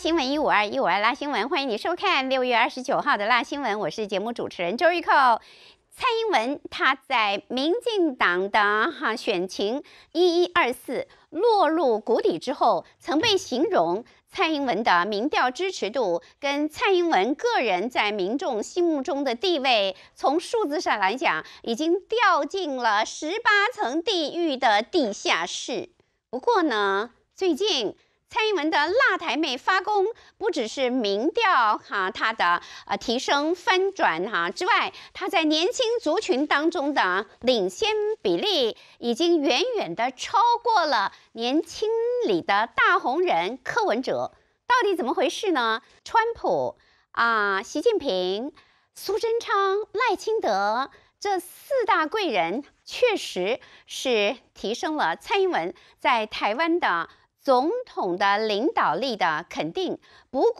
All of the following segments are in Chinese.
新闻一五二一五二拉新闻，欢迎你收看六月二十九号的《拉新闻》，我是节目主持人周玉蔻。蔡英文他在民进党的哈选情一一二四落入谷底之后，曾被形容蔡英文的民调支持度跟蔡英文个人在民众心目中的地位，从数字上来讲，已经掉进了十八层地狱的地下室。不过呢，最近。蔡英文的辣台妹发功，不只是民调哈她的呃提升翻转哈之外，她在年轻族群当中的领先比例已经远远的超过了年轻里的大红人柯文哲。到底怎么回事呢？川普啊、习近平、苏贞昌、赖清德这四大贵人确实是提升了蔡英文在台湾的。总统的领导力的肯定，不过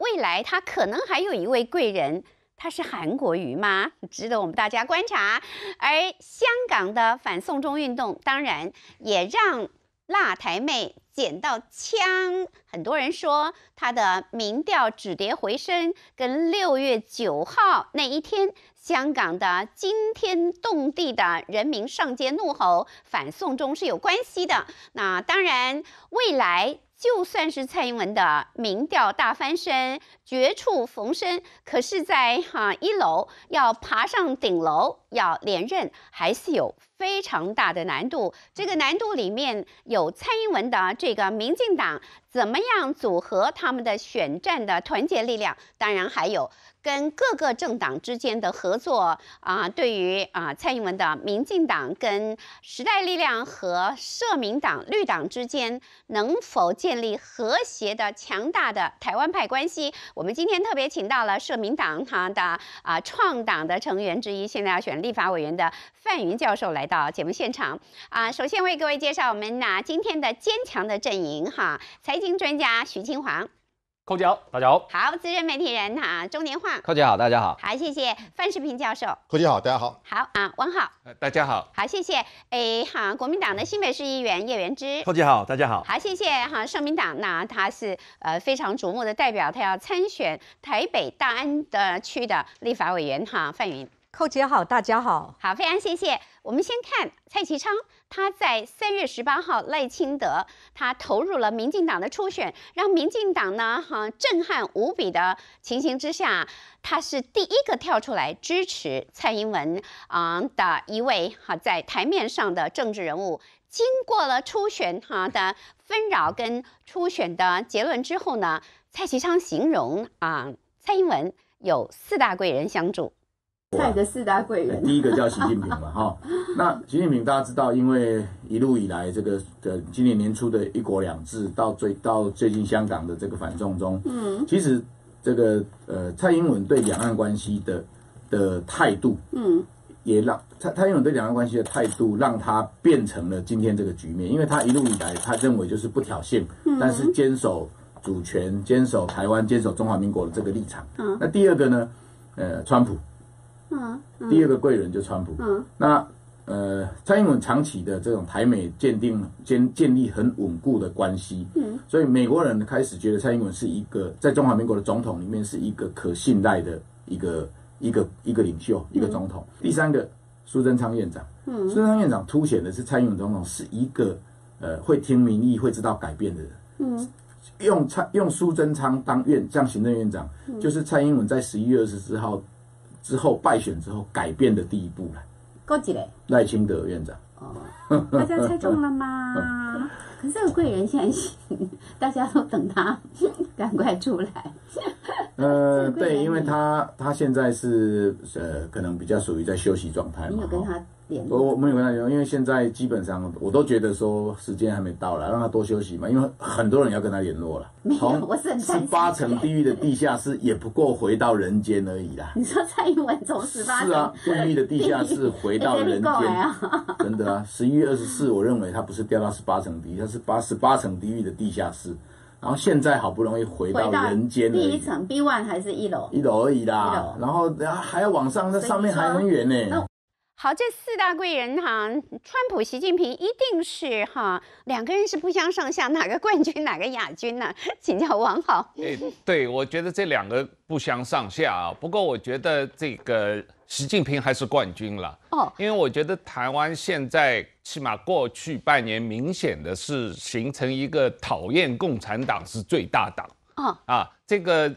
未来他可能还有一位贵人，他是韩国瑜吗？值得我们大家观察。而香港的反送中运动，当然也让。辣台妹捡到枪，很多人说她的民调止跌回升，跟六月九号那一天香港的惊天动地的人民上街怒吼反送中是有关系的。那当然，未来就算是蔡英文的民调大翻身、绝处逢生，可是，在哈一楼要爬上顶楼要连任，还是有。非常大的难度，这个难度里面有蔡英文的这个民进党。怎么样组合他们的选战的团结力量？当然还有跟各个政党之间的合作啊。对于啊蔡英文的民进党跟时代力量和社民党绿党之间能否建立和谐的强大的台湾派关系？我们今天特别请到了社民党他的啊创党的成员之一，现在要选立法委员的范云教授来到节目现场啊。首先为各位介绍我们啊今天的坚强的阵营哈蔡。财经专家徐清煌，寇姐好，大家好。好，资深媒体人哈，中年化，寇姐好，大家好。好，谢谢范世平教授，寇姐好，大家好。好啊，汪浩，大家好。好，谢谢诶，好，国民党的新北市议员叶元之，寇姐好，大家好。好，谢谢哈，社民党那他是呃非常瞩目的代表，他要参选台北大安的区的立法委员哈，范云，寇姐好，大家好。好，非常谢谢。我们先看蔡其昌。他在三月十八号，赖清德他投入了民进党的初选，让民进党呢哈震撼无比的情形之下，他是第一个跳出来支持蔡英文啊的一位哈在台面上的政治人物。经过了初选哈的纷扰跟初选的结论之后呢，蔡其昌形容啊蔡英文有四大贵人相助。蔡的四大贵人，第一个叫习近平嘛，哈。那习近平大家知道，因为一路以来这个的今年年初的一国两制，到最到最近香港的这个反送中，嗯，其实这个呃蔡英文对两岸关系的的态度，嗯，也让蔡蔡英文对两岸关系的态度，让他变成了今天这个局面，因为他一路以来他认为就是不挑衅，但是坚守主权、坚守台湾、坚守中华民国的这个立场，嗯。那第二个呢，呃，川普。嗯，第二个贵人就川普。嗯，那呃，蔡英文长期的这种台美鉴定建建立很稳固的关系。嗯，所以美国人开始觉得蔡英文是一个在中华民国的总统里面是一个可信赖的一个一个一个领袖，一个总统。第三个，苏贞昌院长。嗯，苏贞昌院长凸显的是蔡英文总统是一个呃会听民意、会知道改变的人。嗯，用蔡用苏贞昌当院，像行政院长，就是蔡英文在十一月二十四号。之后败选之后改变的第一步了，高级嘞，赖清德院长，哦，大家猜中了吗？可是这个贵人现，在，大家都等他赶快出来。呃，对，因为他他现在是呃，可能比较属于在休息状态嘛，你有跟他。我我没有跟他聊，因为现在基本上我都觉得说时间还没到了，让他多休息嘛。因为很多人要跟他联络了。没有，我是很十八层地狱的地下室也不过回到人间而已啦。你说蔡英文从十八层地狱的地下室回到人间，真的啊？十一月二十四，我认为他不是掉到十八层底，他是八十八层地狱的地下室。然后现在好不容易回到人间，第一层 B one 还是一楼，一楼而已啦。然后然后还要往上，那上面还很远呢。好，这四大贵人哈，川普、习近平一定是哈两个人是不相上下，哪个冠军，哪个亚军呢？请教王好。哎，对，我觉得这两个不相上下啊。不过我觉得这个习近平还是冠军了。哦，因为我觉得台湾现在起码过去半年，明显的是形成一个讨厌共产党是最大党。啊啊，这个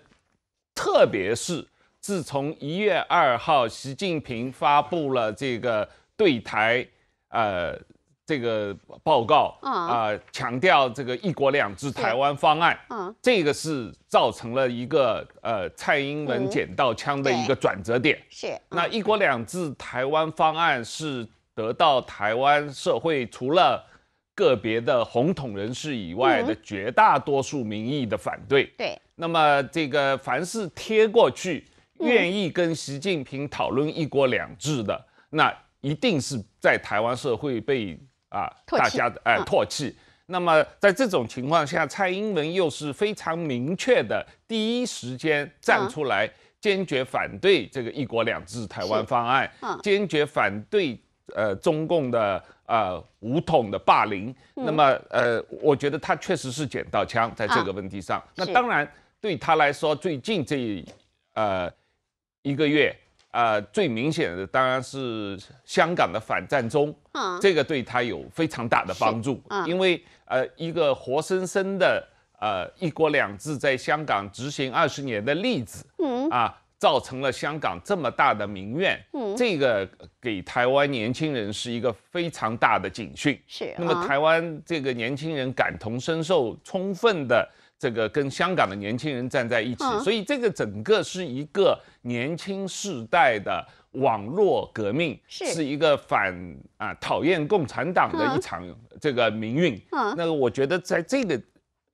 特别是。自从一月二号，习近平发布了这个对台呃这个报告啊啊，强调这个“一国两制”台湾方案，这个是造成了一个呃蔡英文捡到枪的一个转折点。是，那一国两制台湾方案是得到台湾社会除了个别的红统人士以外的绝大多数民意的反对。对，那么这个凡是贴过去。愿意跟习近平讨论“一国两制”的，那一定是在台湾社会被啊大家的哎唾弃。那么在这种情况下，蔡英文又是非常明确的第一时间站出来，坚决反对这个“一国两制”台湾方案，坚决反对呃中共的呃武统的霸凌。那么呃，我觉得他确实是捡到枪在这个问题上。那当然对他来说，最近这呃。一个月啊，最明显的当然是香港的反战中嗯、这个对他有非常大的帮助，因为呃，一个活生生的呃“一国两制”在香港执行二十年的例子，嗯啊，造成了香港这么大的民怨，嗯，这个给台湾年轻人是一个非常大的警讯。是。那么台湾这个年轻人感同身受，充分的。这个跟香港的年轻人站在一起，所以这个整个是一个年轻世代的网络革命，是一个反啊讨厌共产党的一场这个民运。那个我觉得在这个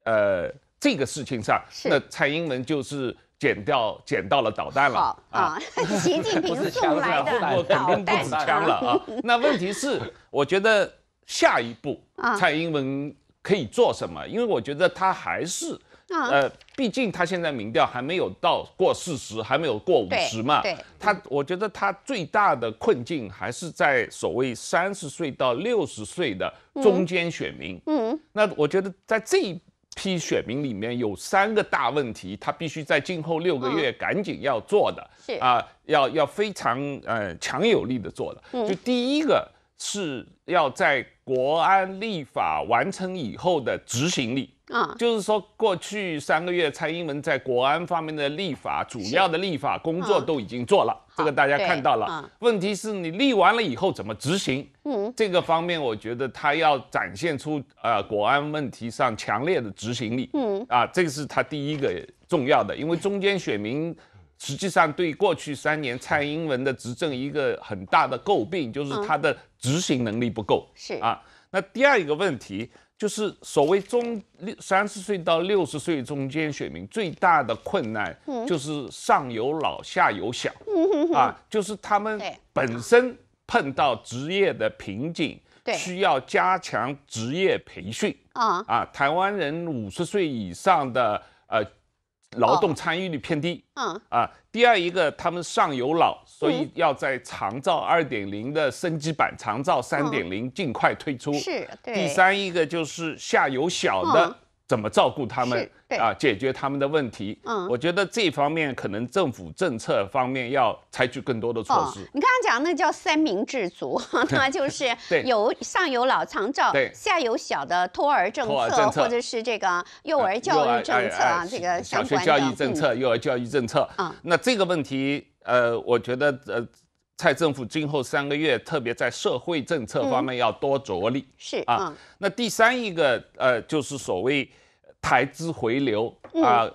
呃这个事情上，那蔡英文就是捡掉捡到了导弹了啊！习近平送来的导弹，止枪了啊！那问题是，我觉得下一步蔡英文。可以做什么？因为我觉得他还是呃，毕竟他现在民调还没有到过四十，还没有过五十嘛。对，他我觉得他最大的困境还是在所谓三十岁到六十岁的中间选民。嗯，那我觉得在这一批选民里面有三个大问题，他必须在今后六个月赶紧要做的，是啊，要要非常呃强有力的做的。就第一个是。要在国安立法完成以后的执行力啊，就是说，过去三个月蔡英文在国安方面的立法，主要的立法工作都已经做了，这个大家看到了。问题是你立完了以后怎么执行？嗯，这个方面我觉得他要展现出呃国安问题上强烈的执行力。嗯，啊，这个是他第一个重要的，因为中间选民。实际上，对过去三年蔡英文的执政一个很大的诟病，就是他的执行能力不够。是啊，那第二一个问题就是所谓中三十岁到六十岁中间选民最大的困难，就是上有老下有小啊，就是他们本身碰到职业的瓶颈，需要加强职业培训啊。啊，台湾人五十岁以上的呃。劳动参与率偏低。嗯啊，第二一个，他们上有老，所以要在长照二点零的升级版长照三点零尽快推出。是对。第三一个就是下有小的。怎么照顾他们啊？解决他们的问题。嗯，我觉得这方面可能政府政策方面要采取更多的措施。你刚刚讲那叫三明治族，那就是有上有老，常照；下有小的托儿政策，或者是这个幼儿教育政策啊，这个小学教育政策、幼儿教育政策。啊，那这个问题，呃，我觉得，呃。蔡政府今后三个月，特别在社会政策方面要多着力。是啊，那第三一个呃，就是所谓台资回流啊，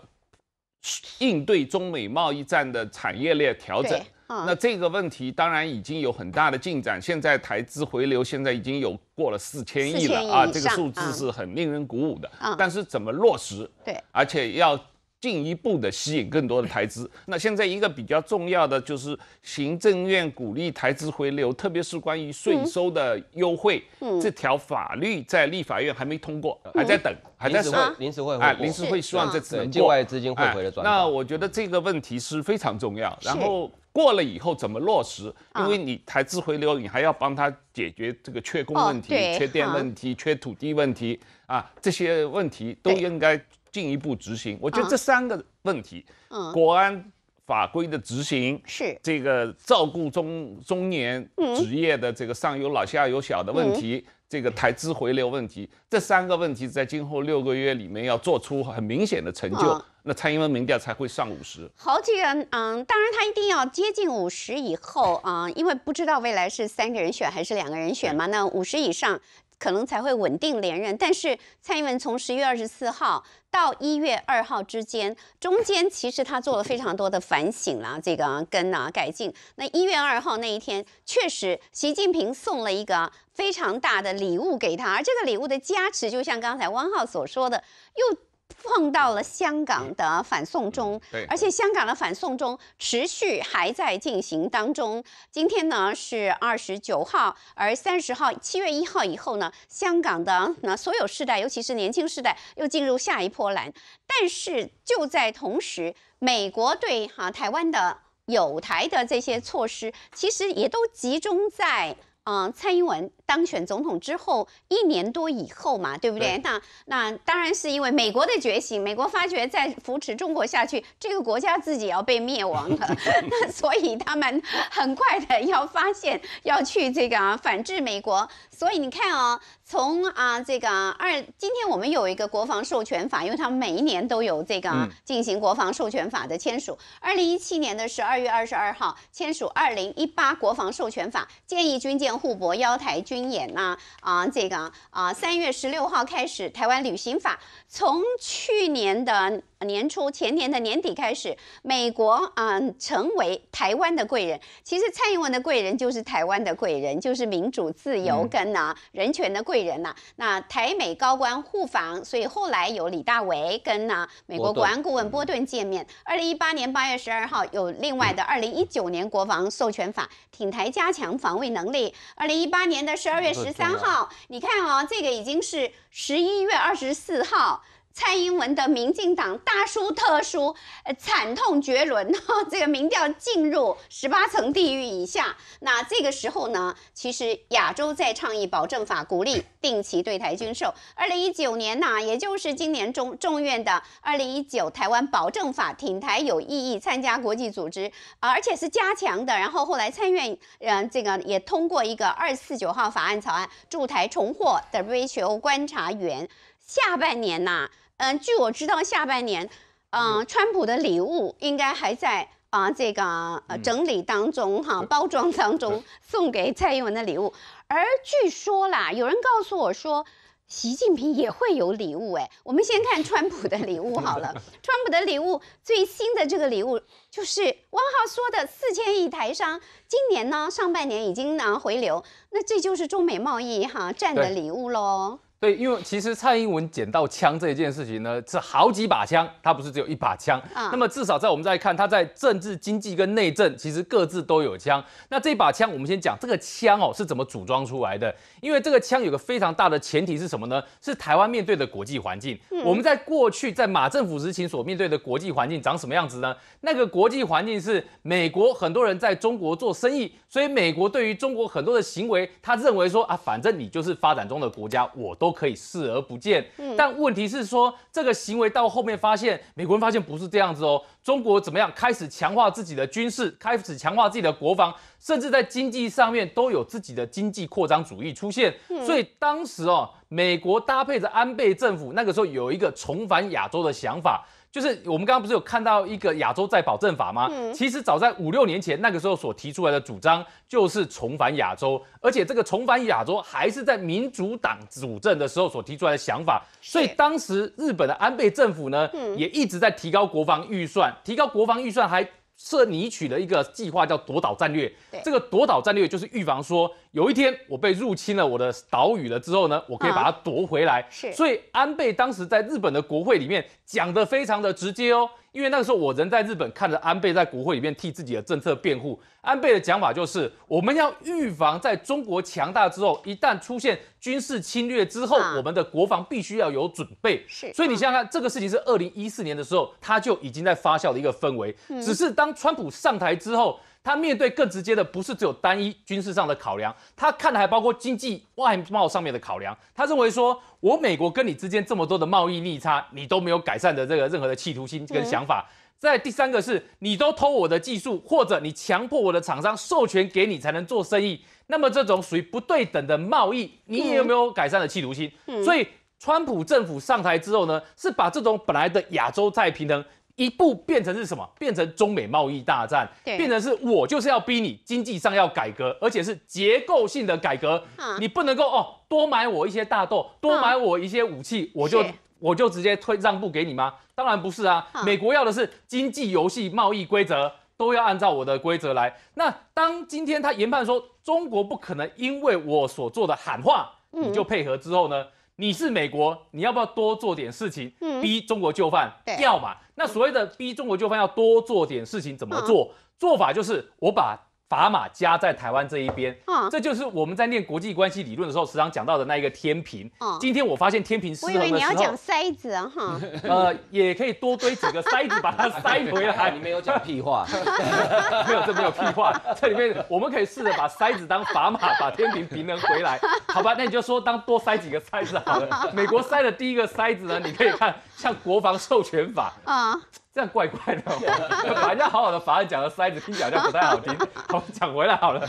应对中美贸易战的产业链调整。那这个问题当然已经有很大的进展，现在台资回流现在已经有过了四千亿了啊，这个数字是很令人鼓舞的。但是怎么落实？对，而且要。进一步的吸引更多的台资。那现在一个比较重要的就是行政院鼓励台资回流，特别是关于税收的优惠。嗯，这条法律在立法院还没通过，还在等，还在等临时会啊，临时会。希望这次引境外资金会回的转。那我觉得这个问题是非常重要。然后过了以后怎么落实？因为你台资回流，你还要帮他解决这个缺工问题、缺电问题、缺土地问题啊，这些问题都应该。进一步执行，我觉得这三个问题，嗯，国安法规的执行是这个照顾中中年职业的这个上有老下有小的问题，这个台资回流问题，这三个问题在今后六个月里面要做出很明显的成就，那蔡英文民调才会上五十。好几个人，嗯，当然他一定要接近五十以后啊，因为不知道未来是三个人选还是两个人选嘛，那五十以上。可能才会稳定连任，但是蔡英文从十月二十四号到一月二号之间，中间其实他做了非常多的反省啦，这个跟啊改进。那一月二号那一天，确实，习近平送了一个非常大的礼物给他，而这个礼物的加持，就像刚才汪浩所说的，又。碰到了香港的反送中，而且香港的反送中持续还在进行当中。今天呢是二十九号，而三十号、七月一号以后呢，香港的那所有世代，尤其是年轻世代，又进入下一波澜。但是就在同时，美国对哈台湾的有台的这些措施，其实也都集中在嗯，蔡英文。当选总统之后一年多以后嘛，对不对？那那当然是因为美国的觉醒，美国发觉在扶持中国下去，这个国家自己要被灭亡了，那所以他们很快的要发现要去这个啊、反制美国。所以你看哦，从啊这个二，今天我们有一个国防授权法，因为他们每一年都有这个进行国防授权法的签署。二零一七年的十二月二十二号签署，二零一八国防授权法建议军舰互搏邀台军。演呢啊这个啊三月十六号开始台湾旅行法，从去年的年初前年的年底开始，美国啊成为台湾的贵人。其实蔡英文的贵人就是台湾的贵人，就是民主自由跟呐人权的贵人呐。那台美高官互访，所以后来有李大为跟呐美国国安顾问波顿见面。二零一八年八月十二号有另外的二零一九年国防授权法，挺台加强防卫能力。二零一八年的是。十二月十三号，你看啊，这个已经是十一月二十四号。蔡英文的民进党大输特输，惨痛绝伦。哈，这个民调进入十八层地狱以下。那这个时候呢，其实亚洲在倡议保证法，鼓励定期对台军售。二零一九年呢，也就是今年中众院的二零一九台湾保证法，挺台有意义，参加国际组织，而且是加强的。然后后来参院，嗯，这个也通过一个二四九号法案草案，驻台重获 WHO 观察员。下半年呢。嗯，据我知道，下半年，嗯，川普的礼物应该还在啊，这个整理当中哈，包装当中 送给蔡英文的礼物。而据说啦，有人告诉我说，习近平也会有礼物哎。我们先看川普的礼物好了，川普的礼物最新的这个礼物就是汪浩说的四千亿台商，今年呢上半年已经呢回流，那这就是中美贸易哈战的礼物喽。对，因为其实蔡英文捡到枪这一件事情呢，是好几把枪，他不是只有一把枪。那么至少在我们再看他在政治、经济跟内政，其实各自都有枪。那这把枪，我们先讲这个枪哦是怎么组装出来的？因为这个枪有个非常大的前提是什么呢？是台湾面对的国际环境。我们在过去在马政府时期所面对的国际环境长什么样子呢？那个国际环境是美国很多人在中国做生意，所以美国对于中国很多的行为，他认为说啊，反正你就是发展中的国家，我都。都可以视而不见，但问题是说这个行为到后面发现，美国人发现不是这样子哦。中国怎么样开始强化自己的军事，开始强化自己的国防，甚至在经济上面都有自己的经济扩张主义出现。所以当时哦，美国搭配着安倍政府，那个时候有一个重返亚洲的想法。就是我们刚刚不是有看到一个亚洲再保证法吗？其实早在五六年前，那个时候所提出来的主张就是重返亚洲，而且这个重返亚洲还是在民主党主政的时候所提出来的想法。所以当时日本的安倍政府呢，也一直在提高国防预算，提高国防预算还。设拟取的一个计划叫夺岛战略，这个夺岛战略就是预防说有一天我被入侵了我的岛屿了之后呢，我可以把它夺回来。是，所以安倍当时在日本的国会里面讲的非常的直接哦。因为那个时候我人在日本，看着安倍在国会里面替自己的政策辩护。安倍的讲法就是，我们要预防在中国强大之后，一旦出现军事侵略之后，我们的国防必须要有准备。是，所以你想想看，这个事情是二零一四年的时候，它就已经在发酵的一个氛围。只是当川普上台之后。他面对更直接的，不是只有单一军事上的考量，他看的还包括经济外贸上面的考量。他认为说，我美国跟你之间这么多的贸易逆差，你都没有改善的这个任何的企图心跟想法。在第三个是，你都偷我的技术，或者你强迫我的厂商授权给你才能做生意，那么这种属于不对等的贸易，你也有没有改善的企图心？所以，川普政府上台之后呢，是把这种本来的亚洲再平衡。一步变成是什么？变成中美贸易大战，变成是我就是要逼你经济上要改革，而且是结构性的改革。你不能够哦，多买我一些大豆，多买我一些武器，我就我就直接退让步给你吗？当然不是啊，美国要的是经济游戏，贸易规则都要按照我的规则来。那当今天他研判说中国不可能因为我所做的喊话你就配合之后呢？你是美国，你要不要多做点事情，逼中国就范？要嘛。那所谓的逼中国就范，要多做点事情，怎么做？做法就是我把。砝码加在台湾这一边，这就是我们在念国际关系理论的时候时常讲到的那一个天平。今天我发现天平失衡的时候，为你要讲塞子啊哈。呃，也可以多堆几个塞子，把它塞回来。你没有讲屁话，没有，这没有屁话。这里面我们可以试着把塞子当砝码，把天平平衡回来，好吧？那你就说当多塞几个塞子好了。美国塞的第一个塞子呢，你可以看像国防授权法啊。这样怪怪的，人家好好的，法案讲的塞子听起来好像不太好听。好，讲回来好了，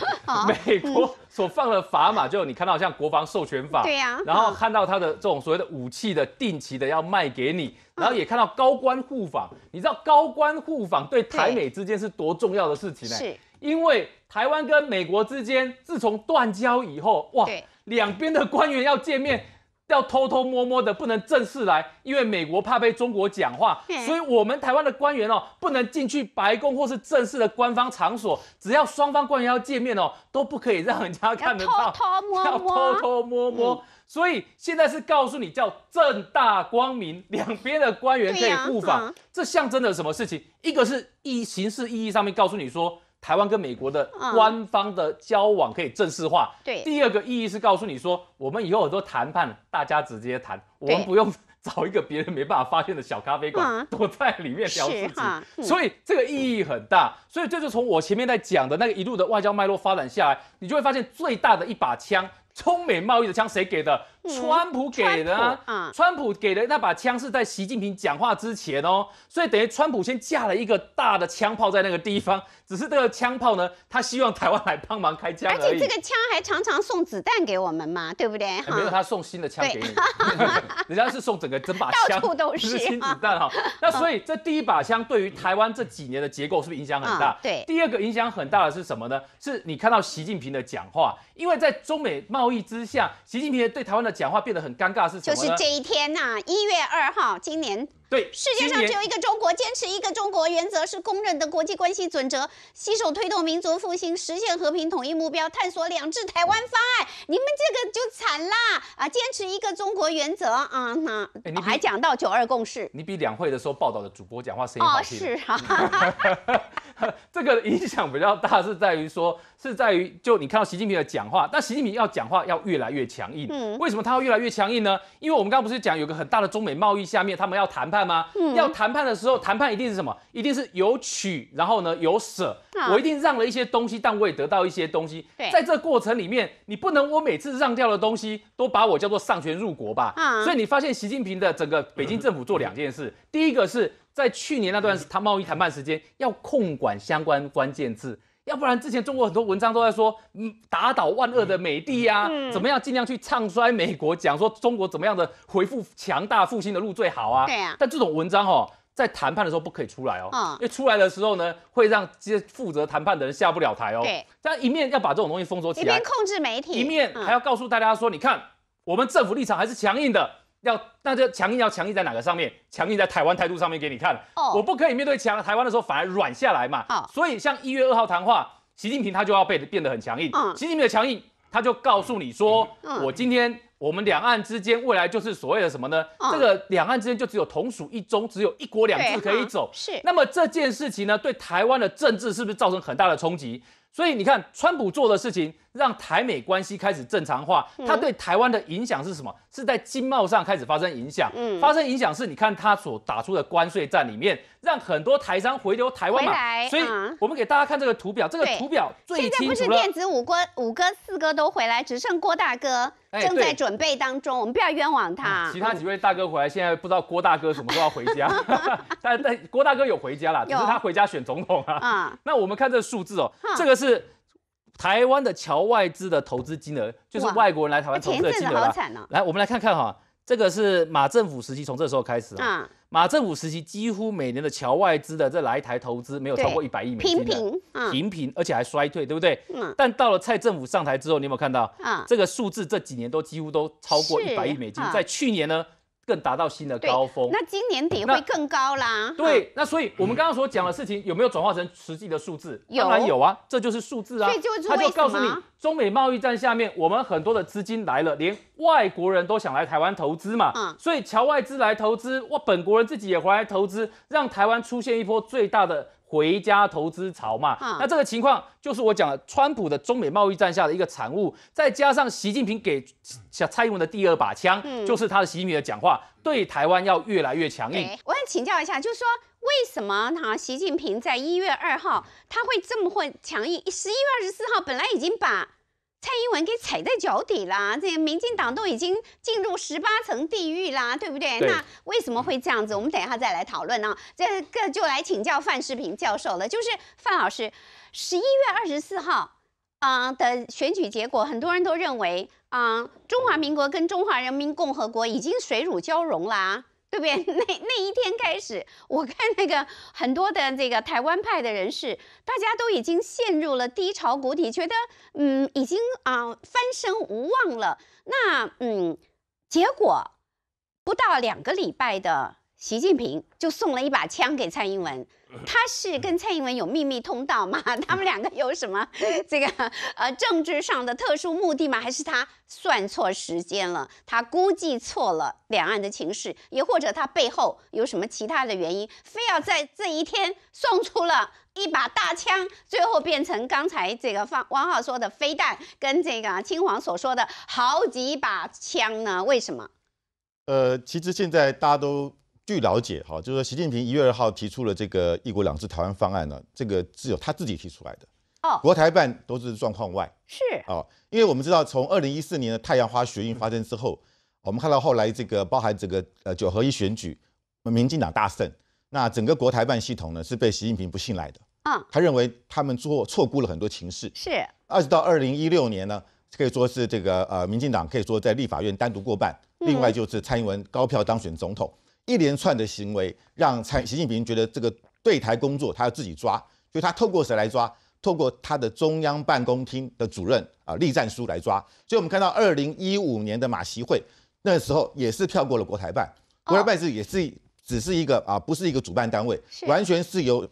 美国所放的砝码，就你看到像国防授权法，对呀，然后看到他的这种所谓的武器的定期的要卖给你，然后也看到高官互访。你知道高官互访对台美之间是多重要的事情呢？是，因为台湾跟美国之间自从断交以后，哇，两边的官员要见面。要偷偷摸摸的，不能正式来，因为美国怕被中国讲话，所以我们台湾的官员哦，不能进去白宫或是正式的官方场所。只要双方官员要见面哦，都不可以让人家看得到，要偷偷摸摸。所以现在是告诉你叫正大光明，两边的官员可以互访，这象征着什么事情？一个是意形式意义上面告诉你说。台湾跟美国的官方的交往可以正式化。对，第二个意义是告诉你说，我们以后很多谈判，大家直接谈，我们不用找一个别人没办法发现的小咖啡馆躲在里面聊自己。所以这个意义很大。所以就从我前面在讲的那个一路的外交脉络发展下来，你就会发现最大的一把枪。中美贸易的枪谁给的？川普给的。川普给的那把枪是在习近平讲话之前哦，所以等于川普先架了一个大的枪炮在那个地方，只是这个枪炮呢，他希望台湾来帮忙开枪。而且这个枪还常常送子弹给我们嘛，对不对？没有他送新的枪给你，人家是送整个整把枪，都是新子弹哈。那所以这第一把枪对于台湾这几年的结构是不是影响很大？对。第二个影响很大的是什么呢？是你看到习近平的讲话，因为在中美贸贸易之下，习近平对台湾的讲话变得很尴尬，是什么？就是这一天呐，一月二号，今年。对，世界上只有一个中国，坚持一个中国原则是公认的国际关系准则。携手推动民族复兴，实现和平统一目标，探索两制台湾方案。你们这个就惨啦啊！坚持一个中国原则啊，那你还讲到九二共识。你比两会的时候报道的主播讲话声音好听。哦，是啊。这个影响比较大，是在于说是在于就你看到习近平的讲话，但习近平要讲话要越来越强硬。嗯。为什么他要越来越强硬呢？因为我们刚刚不是讲有个很大的中美贸易，下面他们要谈判。吗？要谈判的时候，谈判一定是什么？一定是有取，然后呢有舍。我一定让了一些东西，但我也得到一些东西。在这过程里面，你不能我每次让掉的东西都把我叫做上权入国吧？所以你发现习近平的整个北京政府做两件事：第一个是在去年那段谈贸易谈判时间，要控管相关关键字。要不然，之前中国很多文章都在说，打倒万恶的美帝呀，怎么样尽量去唱衰美国，讲说中国怎么样的回复强大复兴的路最好啊。对啊。但这种文章哦，在谈判的时候不可以出来哦，因为出来的时候呢，会让这些负责谈判的人下不了台哦。对。但一面要把这种东西封锁起来，一面控制媒体，一面还要告诉大家说，你看我们政府立场还是强硬的。要那这强硬要强硬在哪个上面？强硬在台湾态度上面给你看。哦，我不可以面对强台湾的时候反而软下来嘛。所以像一月二号谈话，习近平他就要被变得很强硬。嗯，习近平的强硬，他就告诉你说，我今天我们两岸之间未来就是所谓的什么呢？这个两岸之间就只有同属一中，只有一国两制可以走。是，那么这件事情呢，对台湾的政治是不是造成很大的冲击？所以你看，川普做的事情让台美关系开始正常化，他对台湾的影响是什么？是在经贸上开始发生影响。嗯，发生影响是你看他所打出的关税战里面，让很多台商回流台湾嘛。所以，我们给大家看这个图表，这个图表最清楚了。电子五哥、五哥、四哥都回来，只剩郭大哥。正在准备当中，我们不要冤枉他。其他几位大哥回来，现在不知道郭大哥什么时候回家。但但郭大哥有回家了，是他回家选总统啊。那我们看这个数字哦，这个是台湾的侨外资的投资金额，就是外国人来台湾投资的金额。来，我们来看看哈，这个是马政府时期，从这时候开始啊。马政府时期几乎每年的侨外资的这来台投资没有超过一百亿美金，的，频，频而且还衰退，对不对？但到了蔡政府上台之后，你有没有看到？啊，这个数字这几年都几乎都超过一百亿美金，在去年呢。更达到新的高峰，那今年底会更高啦。对，那所以我们刚刚所讲的事情有没有转化成实际的数字？当然有啊，这就是数字啊。所以就告诉你就告诉你，中美贸易战下面，我们很多的资金来了，连外国人都想来台湾投资嘛。所以，侨外资来投资，我本国人自己也回来投资，让台湾出现一波最大的。回家投资潮嘛，那这个情况就是我讲的川普的中美贸易战下的一个产物，再加上习近平给蔡英文的第二把枪，就是他的习近平的讲话，对台湾要越来越强硬。我想请教一下，就是说为什么哈习近平在一月二号他会这么会强硬？十一月二十四号本来已经把。蔡英文给踩在脚底啦，这民进党都已经进入十八层地狱啦，对不对？那为什么会这样子？我们等一下再来讨论啊。这个就来请教范世平教授了。就是范老师，十一月二十四号啊的选举结果，很多人都认为啊，中华民国跟中华人民共和国已经水乳交融了啊。对不对？那那一天开始，我看那个很多的这个台湾派的人士，大家都已经陷入了低潮谷底，觉得嗯，已经啊翻身无望了。那嗯，结果不到两个礼拜的。习近平就送了一把枪给蔡英文，他是跟蔡英文有秘密通道吗？他们两个有什么 这个呃政治上的特殊目的吗？还是他算错时间了？他估计错了两岸的情势，也或者他背后有什么其他的原因，非要在这一天送出了一把大枪，最后变成刚才这个方王浩说的飞弹，跟这个青黄所说的好几把枪呢？为什么？呃，其实现在大家都。据了解，哈，就是说，习近平一月二号提出了这个“一国两制台湾方案”呢，这个是有他自己提出来的。哦，国台办都是状况外。是哦，因为我们知道，从二零一四年的太阳花学运发生之后，我们看到后来这个包含这个呃九合一选举，民进党大胜，那整个国台办系统呢是被习近平不信赖的。嗯，他认为他们做错估了很多情势。是。二直到二零一六年呢，可以说是这个呃民进党可以说在立法院单独过半，另外就是蔡英文高票当选总统。一连串的行为让蔡习近平觉得这个对台工作他要自己抓，所以他透过谁来抓？透过他的中央办公厅的主任啊，栗战书来抓。所以我们看到二零一五年的马席会，那时候也是跳过了国台办，国台办是也是只是一个啊，不是一个主办单位，完全是由。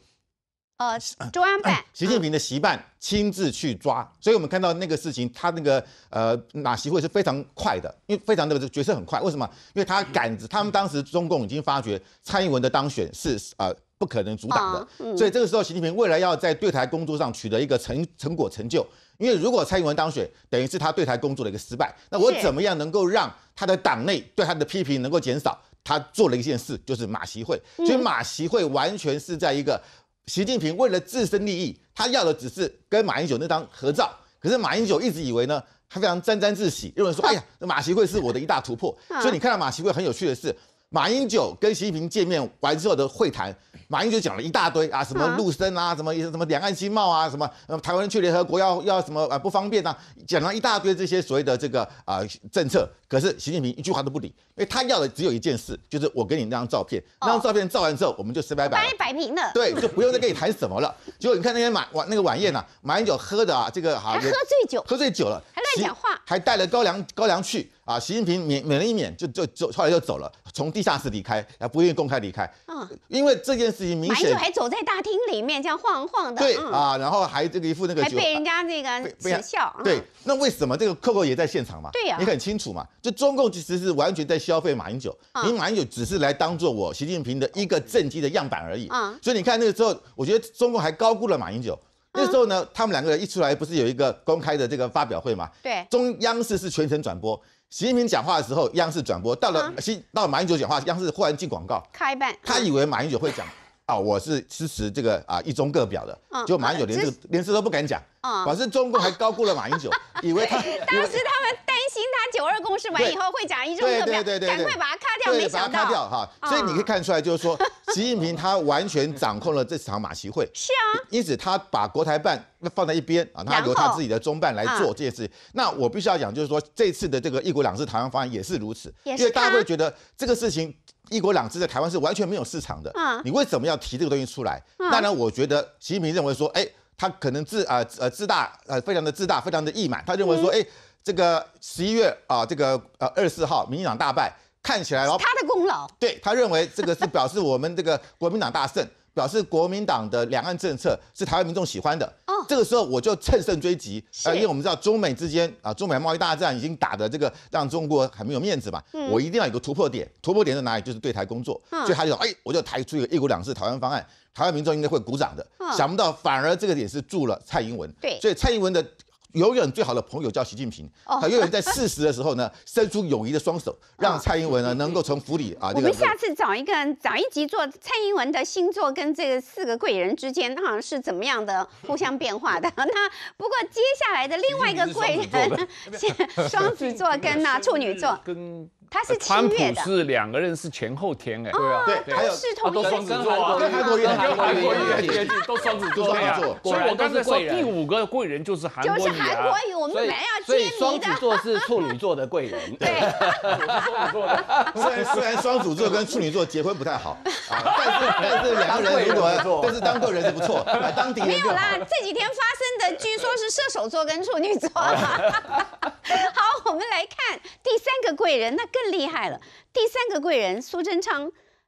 呃，中安办，习近平的习办亲自去抓，所以我们看到那个事情，他那个呃马习会是非常快的，因为非常那个是决策很快。为什么？因为他赶，他们当时中共已经发觉蔡英文的当选是呃不可能阻挡的，所以这个时候习近平未来要在对台工作上取得一个成成果成就。因为如果蔡英文当选，等于是他对台工作的一个失败。那我怎么样能够让他的党内对他的批评能够减少？他做了一件事，就是马习会。所以马习会完全是在一个。习近平为了自身利益，他要的只是跟马英九那张合照。可是马英九一直以为呢，他非常沾沾自喜，认为说：“哎呀，马习会是我的一大突破。”所以你看到马习会很有趣的是。马英九跟习近平见面完之后的会谈，马英九讲了一大堆啊，什么陆生啊，什么什么两岸经贸啊，什么台湾人去联合国要要什么啊不方便啊，讲了一大堆这些所谓的这个啊政策。可是习近平一句话都不理，因为他要的只有一件事，就是我给你那张照片，那张照片照完之后，我们就事摆摆，摆平了。对，就不用再跟你谈什么了。结 果你看那天晚晚那个晚宴啊，马英九喝的啊，这个好，他喝醉酒，喝醉酒了，还乱讲话，还带了高粱高粱去。啊，习近平免免了一免，就就就后来就走了，从地下室离开，啊，不愿意公开离开，嗯，因为这件事情明显马英九还走在大厅里面，这样晃晃的，对啊，然后还这个一副那个，还被人家那个怎笑，对，那为什么这个 c 扣也在现场嘛？对呀，你很清楚嘛？就中共其实是完全在消费马英九，你马英九只是来当做我习近平的一个政绩的样板而已，啊，所以你看那个时候，我觉得中共还高估了马英九。那时候呢，他们两个人一出来不是有一个公开的这个发表会嘛？对，中央视是全程转播。习近平讲话的时候，央视转播到了，习到马英九讲话，央视忽然进广告，开办，他以为马英九会讲。啊，我是支持这个啊一中各表的，就马英九连这连这都不敢讲，啊，正中共还高估了马英九，以为他当时他们担心他九二共识完以后会讲一中各表，对对对对，赶快把它咔掉，没想到咔掉哈，所以你可以看出来，就是说习近平他完全掌控了这场马席会，是啊，因此他把国台办放在一边啊，他由他自己的中办来做这件事情。那我必须要讲，就是说这次的这个一国两制台湾方案也是如此，因为大家会觉得这个事情。一国两制在台湾是完全没有市场的。嗯，你为什么要提这个东西出来？当然，我觉得习近平认为说，哎，他可能自啊呃自大，呃，非常的自大，非常的意满。他认为说，哎，这个十一月啊，这个呃二十四号，民进党大败，看起来他的功劳。对，他认为这个是表示我们这个国民党大胜。表示国民党的两岸政策是台湾民众喜欢的，哦，这个时候我就乘胜追击，呃，因为我们知道中美之间啊，中美贸易大战已经打的这个让中国很没有面子嘛，我一定要有个突破点，突破点在哪里？就是对台工作，所以他就哎，我就抬出一个一国两制台湾方案，台湾民众应该会鼓掌的，想不到反而这个点是助了蔡英文，对，所以蔡英文的。永远最好的朋友叫习近平，他永远在四十的时候呢，伸出友谊的双手，让蔡英文呢能够从府里啊。我们下次找一个找一集做蔡英文的星座，跟这个四个贵人之间哈是怎么样的互相变化的？那不过接下来的另外一个贵人 双子座跟那处女座。他是，川普是两个人是前后天哎，对啊对，还有是同双子座啊，韩国跟韩国瑜韩都双子座座。所以我刚才说第五个贵人就是韩国韩国语啊，所以所以双子座是处女座的贵人，对，双子座的。虽然双子座跟处女座结婚不太好，但是但是两个人如果，但是当贵人是不错，当敌人没有啦。这几天发生的，据说是射手座跟处女座。好。我们来看第三个贵人，那更厉害了。第三个贵人苏贞昌，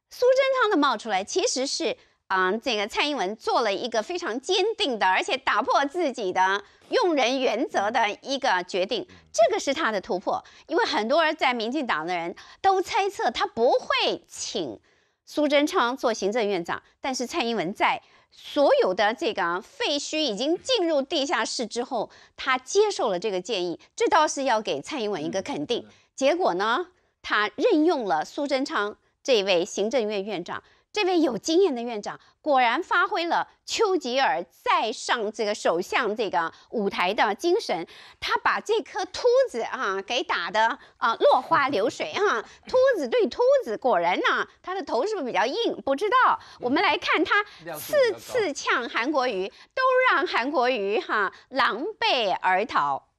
苏贞昌的冒出来其实是，啊，这个蔡英文做了一个非常坚定的，而且打破自己的用人原则的一个决定，这个是他的突破。因为很多人在民进党的人都猜测他不会请苏贞昌做行政院长，但是蔡英文在。所有的这个废墟已经进入地下室之后，他接受了这个建议，这倒是要给蔡英文一个肯定。结果呢，他任用了苏贞昌这位行政院院长。这位有经验的院长果然发挥了丘吉尔再上这个首相这个舞台的精神，他把这颗秃子啊给打的啊落花流水哈，秃子对秃子果然呢，他的头是不是比较硬？不知道，我们来看他次次呛韩国瑜，都让韩国瑜哈狼狈而逃。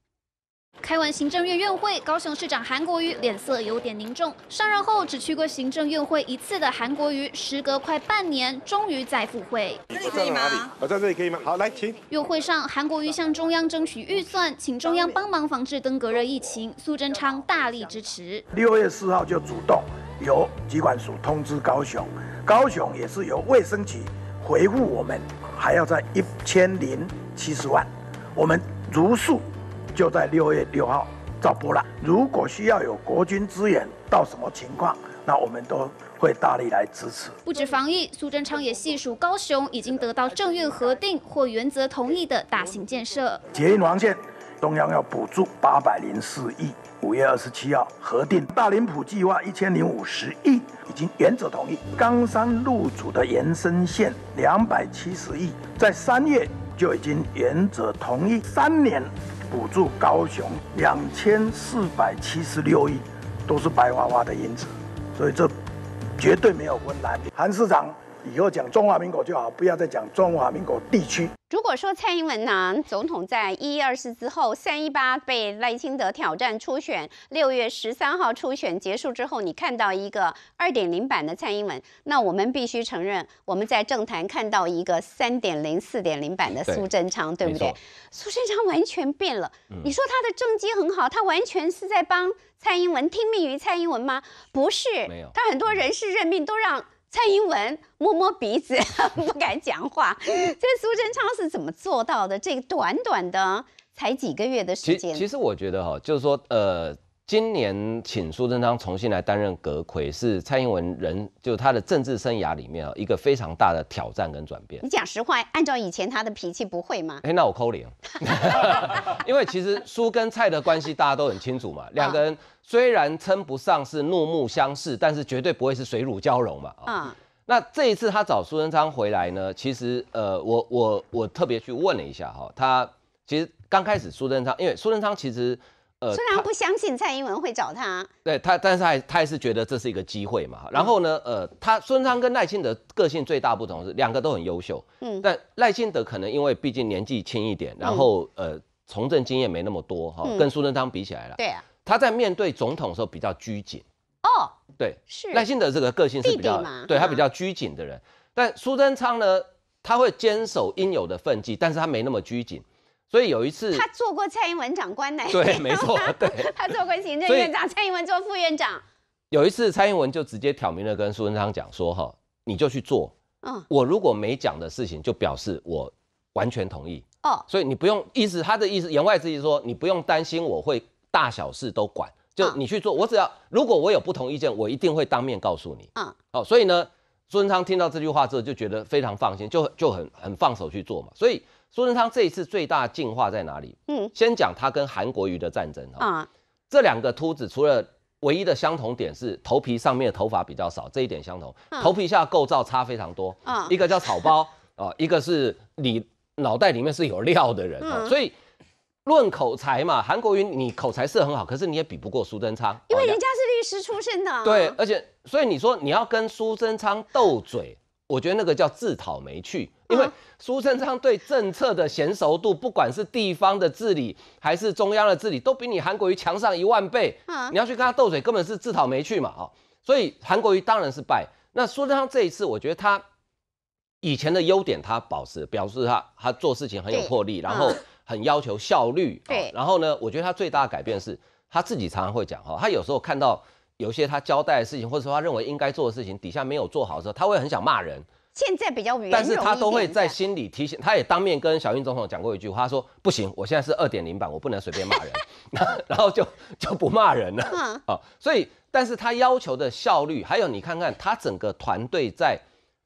开完行政院院会，高雄市长韩国瑜脸色有点凝重。上任后只去过行政院会一次的韩国瑜，时隔快半年，终于再赴会。在这里可以吗？我在这里可以吗？好，来，请。院会上，韩国瑜向中央争取预算，请中央帮忙防治登革热疫情。苏贞昌大力支持。六月四号就主动由疾管署通知高雄，高雄也是由卫生局回复我们，还要在一千零七十万，我们如数。就在六月六号造播了。如果需要有国军支援，到什么情况，那我们都会大力来支持。不止防疫，苏贞昌也细数高雄已经得到政院核定或原则同意的大型建设。捷运黄线，中央要补助八百零四亿，五月二十七号核定；大林埔计划一千零五十亿已经原则同意；冈山路主的延伸线两百七十亿，在三月就已经原则同意，三年。补助高雄两千四百七十六亿，都是白花花的银子，所以这绝对没有困难。韩市长。以后讲中华民国就好，不要再讲中华民国地区。如果说蔡英文呢，总统在一一二四之后，三一八被赖清德挑战初选，六月十三号初选结束之后，你看到一个二点零版的蔡英文，那我们必须承认，我们在政坛看到一个三点零、四点零版的苏贞昌，对不对？苏贞昌完全变了。你说他的政绩很好，他完全是在帮蔡英文，听命于蔡英文吗？不是，他很多人事任命都让。蔡英文摸摸鼻子，不敢讲话。这苏贞昌是怎么做到的？这个短短的才几个月的时间，其实我觉得哈，就是说呃。今年请苏贞昌重新来担任阁魁，是蔡英文人，就他的政治生涯里面啊，一个非常大的挑战跟转变。你讲实话，按照以前他的脾气，不会吗？哎，那我扣零。因为其实苏跟蔡的关系大家都很清楚嘛，两个人虽然称不上是怒目相视，但是绝对不会是水乳交融嘛。啊，那这一次他找苏贞昌回来呢，其实呃，我我我特别去问了一下哈，他其实刚开始苏贞昌，因为苏贞昌其实。苏然不相信蔡英文会找他，对他，但是还他还是觉得这是一个机会嘛。然后呢，呃，他苏贞昌跟赖清德个性最大不同是，两个都很优秀，嗯，但赖清德可能因为毕竟年纪轻一点，然后呃，从政经验没那么多哈，跟苏贞昌比起来了，对啊，他在面对总统的时候比较拘谨，哦，对，是赖清德这个个性是比较，对他比较拘谨的人，但苏贞昌呢，他会坚守应有的份计，但是他没那么拘谨。所以有一次，他做过蔡英文长官呢。对，没错，对，他做过行政院长，蔡英文做副院长。有一次，蔡英文就直接挑明了跟苏文昌讲说：“哈，你就去做，嗯，我如果没讲的事情，就表示我完全同意哦。所以你不用意思，他的意思言外之意说，你不用担心我会大小事都管，就你去做，我只要如果我有不同意见，我一定会当面告诉你，嗯，好。所以呢，苏文昌听到这句话之后，就觉得非常放心，就就很很放手去做嘛。所以。苏贞昌这一次最大进化在哪里？嗯，先讲他跟韩国瑜的战争哈。啊，这两个秃子除了唯一的相同点是头皮上面的头发比较少，这一点相同，头皮下构造差非常多。啊，一个叫草包啊，一个是你脑袋里面是有料的人。所以论口才嘛，韩国瑜你口才是很好，可是你也比不过苏贞昌，因为人家是律师出身的。对，而且所以你说你要跟苏贞昌斗嘴。我觉得那个叫自讨没趣，因为苏贞昌对政策的娴熟度，不管是地方的治理还是中央的治理，都比你韩国瑜强上一万倍。你要去跟他斗嘴，根本是自讨没趣嘛！啊，所以韩国瑜当然是败。那苏贞昌这一次，我觉得他以前的优点他保持，表示他他做事情很有魄力，然后很要求效率。对，然后呢，我觉得他最大的改变是，他自己常常会讲，哈，他有时候看到。有些他交代的事情，或者说他认为应该做的事情，底下没有做好的时候，他会很想骂人。现在比较，但是他都会在心里提醒，他也当面跟小英总统讲过一句，他说：“不行，我现在是二点零版，我不能随便骂人。” 然后就就不骂人了啊。所以，但是他要求的效率，还有你看看他整个团队在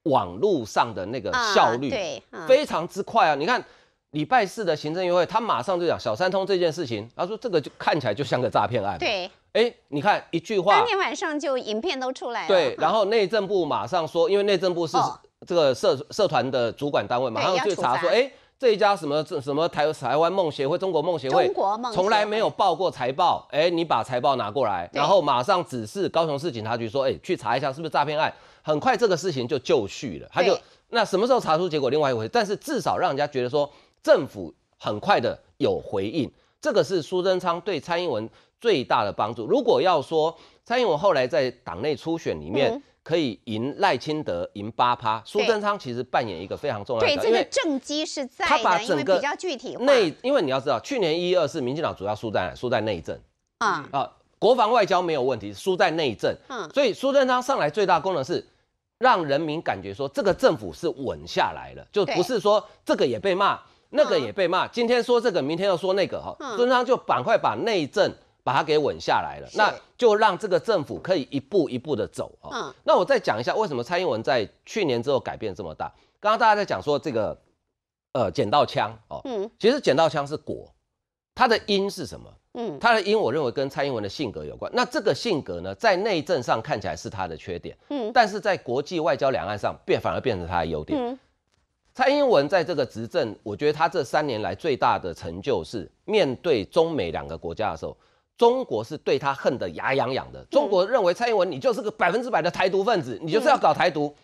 网络上的那个效率，对，非常之快啊。你看礼拜四的行政院会，他马上就讲小三通这件事情，他说这个就看起来就像个诈骗案，对。哎，你看一句话，当天晚上就影片都出来了。对，然后内政部马上说，因为内政部是这个社社团的主管单位嘛，马上去查说，哎，这一家什么什么台台湾梦协会、中国梦协会，从来没有报过财报，哎，你把财报拿过来，然后马上指示高雄市警察局说，哎，去查一下是不是诈骗案。很快这个事情就就绪了，他就那什么时候查出结果？另外一回事，但是至少让人家觉得说政府很快的有回应。这个是苏贞昌对蔡英文最大的帮助。如果要说蔡英文后来在党内初选里面可以赢赖清德赢八趴，苏贞昌其实扮演一个非常重要的角色，因为政绩是在。他把整个比较具体，因为你要知道，去年一二是民进党主要输在输在内政啊啊，国防外交没有问题，输在内政。所以苏贞昌上来最大功能是让人民感觉说这个政府是稳下来了，就不是说这个也被骂。那个也被骂，今天说这个，明天又说那个，哈，孙昌就赶快把内政把它给稳下来了，那就让这个政府可以一步一步的走啊。那我再讲一下为什么蔡英文在去年之后改变这么大。刚刚大家在讲说这个，呃，捡到枪，哦，其实捡到枪是果，它的因是什么？嗯，它的因我认为跟蔡英文的性格有关。那这个性格呢，在内政上看起来是他的缺点，嗯，但是在国际外交两岸上变反而变成他的优点。蔡英文在这个执政，我觉得他这三年来最大的成就是面对中美两个国家的时候，中国是对他恨得牙痒痒的。中国认为蔡英文你就是个百分之百的台独分子，你就是要搞台独。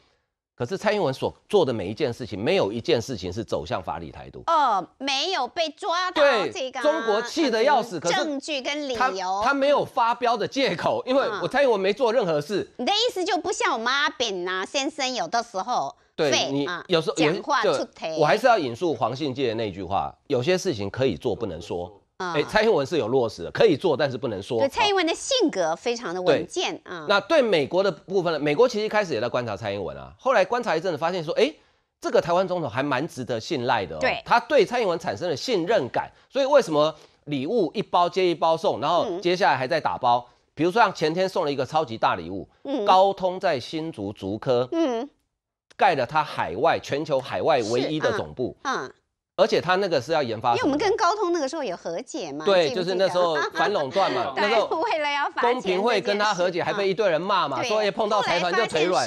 可是蔡英文所做的每一件事情，没有一件事情是走向法理台独。哦，没有被抓到这个，中国气得要死。可是证据跟理由，他没有发飙的借口，因为我蔡英文没做任何事。你的意思就不像我妈阿扁呐，先生有的时候。对你有时候讲话出题，我还是要引述黄信介的那句话：有些事情可以做，不能说。哎，蔡英文是有落实，可以做，但是不能说。蔡英文的性格非常的稳健啊。那对美国的部分呢？美国其实一开始也在观察蔡英文啊，后来观察一阵子，发现说，哎，这个台湾总统还蛮值得信赖的。对，他对蔡英文产生了信任感，所以为什么礼物一包接一包送，然后接下来还在打包？比如说像前天送了一个超级大礼物，高通在新竹竹科，嗯。盖了他海外全球海外唯一的总部啊，而且他那个是要研发。因为我们跟高通那个时候有和解嘛，对，就是那时候 反垄断嘛，那时候为了要公平会跟他和解，还被一堆人骂嘛，说也碰到财团就腿软。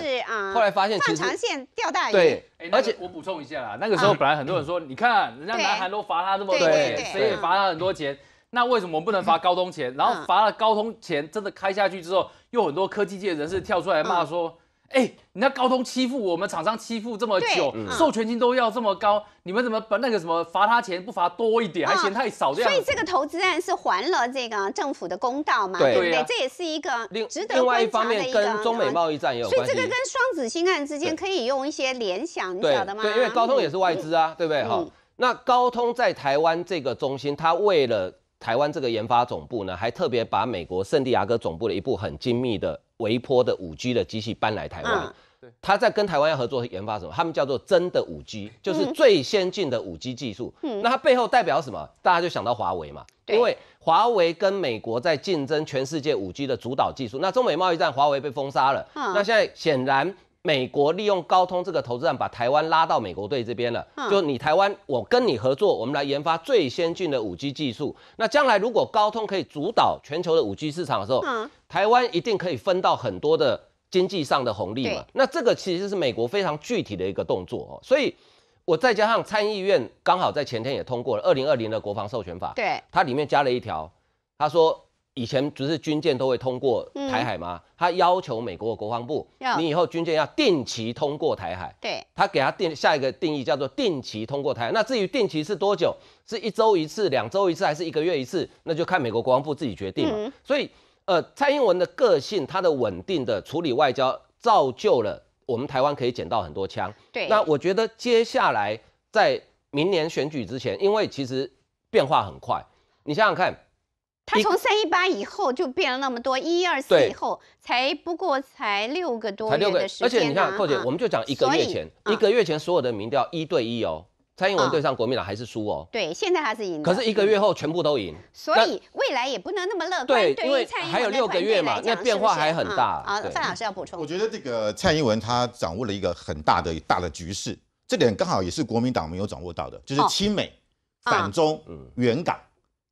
后来发现，放长线钓大鱼。对，而且我补充一下啦，那个时候本来很多人说，你看人家南韩都罚他这么钱，谁也罚他很多钱，那为什么我们不能罚高通钱？然后罚了高通钱，真的开下去之后，又很多科技界人士跳出来骂说。哎，你那高通欺负我们厂商欺负这么久，授权金都要这么高，你们怎么把那个什么罚他钱不罚多一点，还嫌太少这样？所以这个投资案是还了这个政府的公道嘛，对不对？这也是一个值得另外一方面跟中美贸易战也有关系，所以这个跟双子星案之间可以用一些联想，你晓得吗？对，因为高通也是外资啊，对不对哈？那高通在台湾这个中心，他为了台湾这个研发总部呢，还特别把美国圣地亚哥总部的一部很精密的。维波的五 G 的机器搬来台湾，他在跟台湾要合作研发什么？他们叫做真的五 G，就是最先进的五 G 技术。那它背后代表什么？大家就想到华为嘛，因为华为跟美国在竞争全世界五 G 的主导技术。那中美贸易战，华为被封杀了。那现在显然。美国利用高通这个投资站，把台湾拉到美国队这边了。就你台湾，我跟你合作，我们来研发最先进的五 G 技术。那将来如果高通可以主导全球的五 G 市场的时候，台湾一定可以分到很多的经济上的红利嘛？那这个其实是美国非常具体的一个动作。所以，我再加上参议院刚好在前天也通过了二零二零的国防授权法。对，它里面加了一条，它说。以前不是军舰都会通过台海嘛？他要求美国国防部，你以后军舰要定期通过台海。对，他给他定下一个定义，叫做定期通过台海。那至于定期是多久，是一周一次、两周一次，还是一个月一次，那就看美国国防部自己决定嘛。所以，呃，蔡英文的个性，他的稳定的处理外交，造就了我们台湾可以捡到很多枪。对，那我觉得接下来在明年选举之前，因为其实变化很快，你想想看。他从三一八以后就变了那么多，一二四以后才不过才六个多，而且你看，寇姐，我们就讲一个月前，一个月前所有的民调一对一哦，蔡英文对上国民党还是输哦，对，现在他是赢。可是一个月后全部都赢，所以未来也不能那么乐观。对，因为还有六个月嘛，那变化还很大。范老师要补充，我觉得这个蔡英文他掌握了一个很大的大的局势，这点刚好也是国民党没有掌握到的，就是亲美、反中、远港。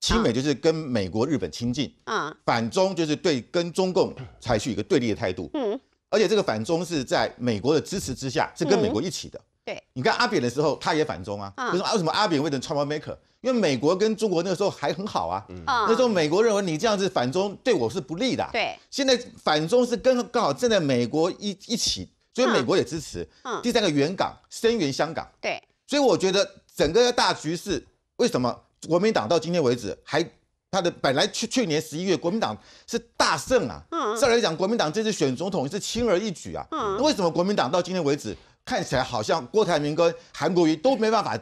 亲美就是跟美国、日本亲近，啊，反中就是对跟中共采取一个对立的态度，嗯，而且这个反中是在美国的支持之下，是跟美国一起的。对，你看阿扁的时候，他也反中啊，为什么？为什么阿扁 u b l e maker？因为美国跟中国那个时候还很好啊，那时候美国认为你这样子反中对我是不利的。对，现在反中是跟刚好正在美国一一起，所以美国也支持。嗯，第三个援港，声援香港。对，所以我觉得整个大局势为什么？国民党到今天为止，还他的本来去去年十一月，国民党是大胜啊。再来讲，国民党这次选总统是轻而易举啊。那为什么国民党到今天为止，看起来好像郭台铭跟韩国瑜都没办法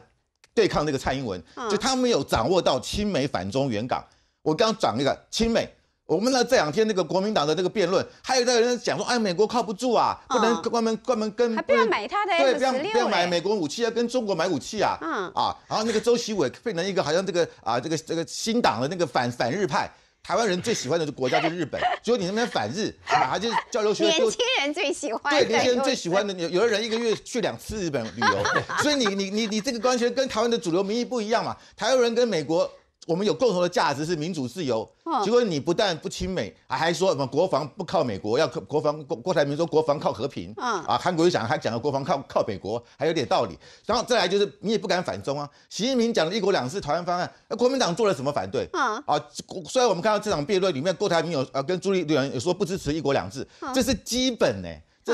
对抗那个蔡英文？就他们有掌握到亲美反中、原港。我刚刚转一个亲美。我们呢这两天那个国民党的那个辩论，还有在有人讲说，哎，美国靠不住啊，不能关门关门跟，不要买他的对，不要不要买美国武器，要跟中国买武器啊，嗯啊，然后那个周习伟变成一个好像这个啊这个这个新党的那个反反日派，台湾人最喜欢的国家是日本，结 果你那边反日啊，就交流学年轻人最喜欢，对，年轻人最喜欢的有有的人一个月去两次日本旅游，所以你你你你这个官宣跟台湾的主流民意不一样嘛，台湾人跟美国。我们有共同的价值是民主自由，结果你不但不亲美，还说什么国防不靠美国，要靠国防。郭郭台铭说国防靠和平，啊，韩国又想还讲的国防靠靠美国，还有点道理。然后再来就是你也不敢反中啊，习近平讲了一国两制台湾方案，那国民党做了什么反对？啊，虽然我们看到这场辩论里面，郭台铭有呃跟朱立伦有说不支持一国两制，这是基本呢。